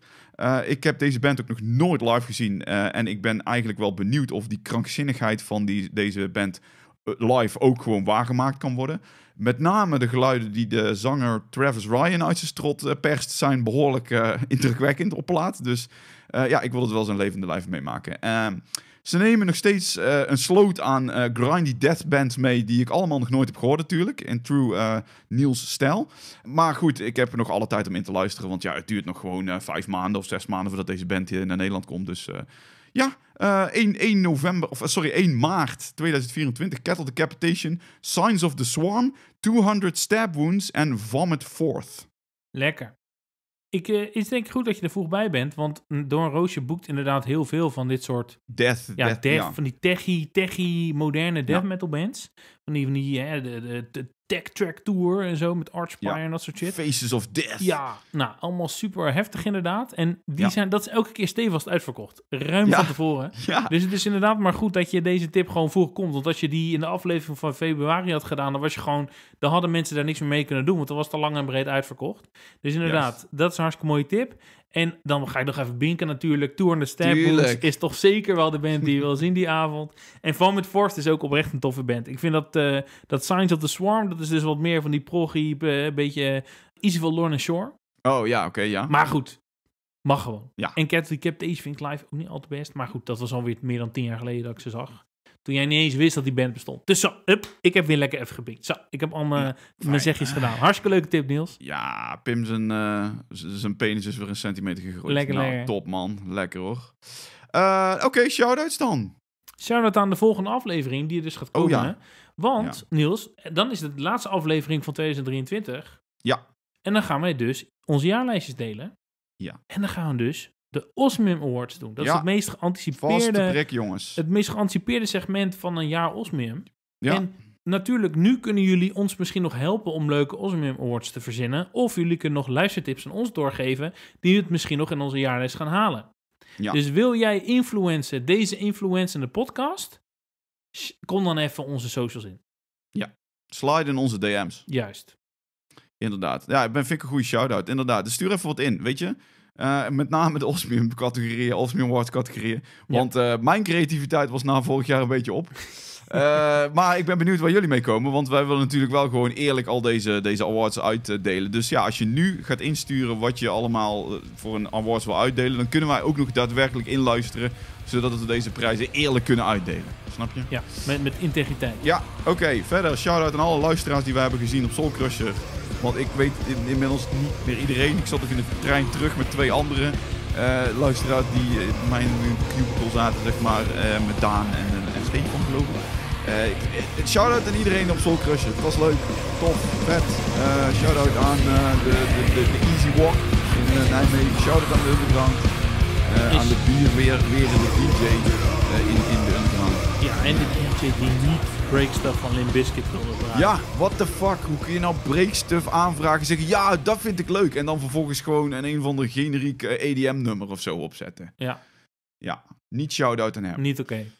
A: ik heb deze band ook nog nooit live gezien. en ik ben eigenlijk wel benieuwd of die krankzinnigheid van die, deze band live ook gewoon waargemaakt kan worden. Met name de geluiden die de zanger Travis Ryan uit zijn strot eh, perst zijn behoorlijk uh, indrukwekkend op plaat. Dus eh, ja, ik wil het wel zijn levende lijf meemaken. Ehm, ze nemen nog steeds een sloot aan grindy death bands mee, die ik allemaal nog nooit heb gehoord natuurlijk, in true Niels stijl. Maar goed, ik heb er nog alle tijd om in te luisteren, want ja, het duurt nog gewoon vijf maanden of zes maanden voordat deze band hier naar Nederland komt. Dus ja, uh, 1, 1 november, of eh, sorry, 1 maart 2024. Cattle Decapitation, Signs of the Swarm, 200 Stab Wounds and Vomit Forth.
B: Lekker. Ik, uh, is denk ik goed dat je er vroeg bij bent, want Don Roosje boekt inderdaad heel veel van dit soort... Death. Ja, death, van die techie, techie, moderne death metal bands. Van die, van die de, de Tech Track Tour en zo met Archspire en dat soort
A: shit. Faces of Death. Ja,
B: nou, allemaal super heftig inderdaad. En die zijn, dat is elke keer stevast uitverkocht. Ruim van tevoren. Dus het is inderdaad maar goed dat je deze tip gewoon vroeg komt. Want als je die in de aflevering van februari had gedaan, dan was je gewoon, dan hadden mensen daar niks meer mee kunnen doen. Want dat was het al lang en breed uitverkocht. Dus inderdaad, dat is een hartstikke mooie tip. En dan ga ik nog even binken natuurlijk. Tour de the is toch zeker wel de band die je wil zien die avond. En Van met Forst is ook oprecht een toffe band. Ik vind dat, uh, dat Signs of the Swarm, dat is dus wat meer van die proggy, een eh, beetje Easy eh, van Lorne Shore.
A: Oh ja, oké, ja. Maar goed,
B: mag gewoon. Ja. En Cat Age vind ik live ook niet al te best. Maar goed, dat was alweer meer dan tien jaar geleden dat ik ze zag. Toen jij niet eens wist dat die band bestond. Dus zo, up, ik heb weer lekker even gepikt. Zo, ik heb al mijn, mijn zegjes gedaan. Hartstikke leuke tip, Niels.
A: Ja, Pim zijn, eh, zijn penis is weer een centimeter gegroeid. Lekker, nou, top man. Lekker hoor.
B: Eh, oké, shout-outs dan. Shout-out aan de volgende aflevering die er dus gaat oh, komen. Want, Niels, dan is het de laatste aflevering van 2023. Ja. En dan gaan wij dus onze jaarlijstjes delen. Ja. En dan gaan we dus de Osmium Awards doen. Dat is het meest geanticipeerde... Prik, jongens. Het meest geanticipeerde segment van een jaar Osmium. Ja. En natuurlijk, nu kunnen jullie ons misschien nog helpen om leuke Osmium Awards te verzinnen. Of jullie kunnen nog luistertips aan ons doorgeven die het misschien nog in onze jaarlijst gaan halen. Ja. Dus wil jij influencen, deze influencende de podcast? Kom dan even onze socials in.
A: Ja, slide in onze DM's. Juist. Inderdaad. Ja, ik ben, vind ik een goede shout-out. Inderdaad. Dus stuur even wat in, weet je? Eh, met name de Osmium-categorieën, Osmium Award-categorieën. Want eh, mijn creativiteit was na vorig jaar een beetje op. Eh, maar ik ben benieuwd waar jullie mee komen. Want wij willen natuurlijk wel gewoon eerlijk al deze, deze awards uitdelen. Dus ja, als je nu gaat insturen wat je allemaal voor een awards wil uitdelen... dan kunnen wij ook nog daadwerkelijk inluisteren... zodat we deze prijzen eerlijk kunnen uitdelen. Snap je? Ja, met, met integriteit. Ja, oké. Verder, shout-out aan alle luisteraars die we hebben gezien op Soul Crusher. Want ik weet inmiddels niet meer iedereen. Ik zat ook in de trein terug met twee andere uh, eh, luisteraars die in eh, mijn cubicle zaten, zeg maar, eh, met Daan en, en, en Stefan geloof ik. Uh, shout-out aan iedereen op Soul Het was leuk, tof, vet. shout-out aan de, de, de, de, Easy Walk in Nijmegen. Shout-out aan de Underground. aan de bier weer, weer de DJ in, in de Underground. Ja, en de DJ die niet breakstuff van Limbiskit Bizkit wilde vragen. Ja, what the fuck? Hoe kun je nou breakstuff aanvragen? Zeggen, ja, dat vind ik leuk. En dan vervolgens gewoon een een van de generiek EDM-nummer eh, e of zo opzetten. Ja. Ja, niet shout-out aan hem.
B: Niet oké.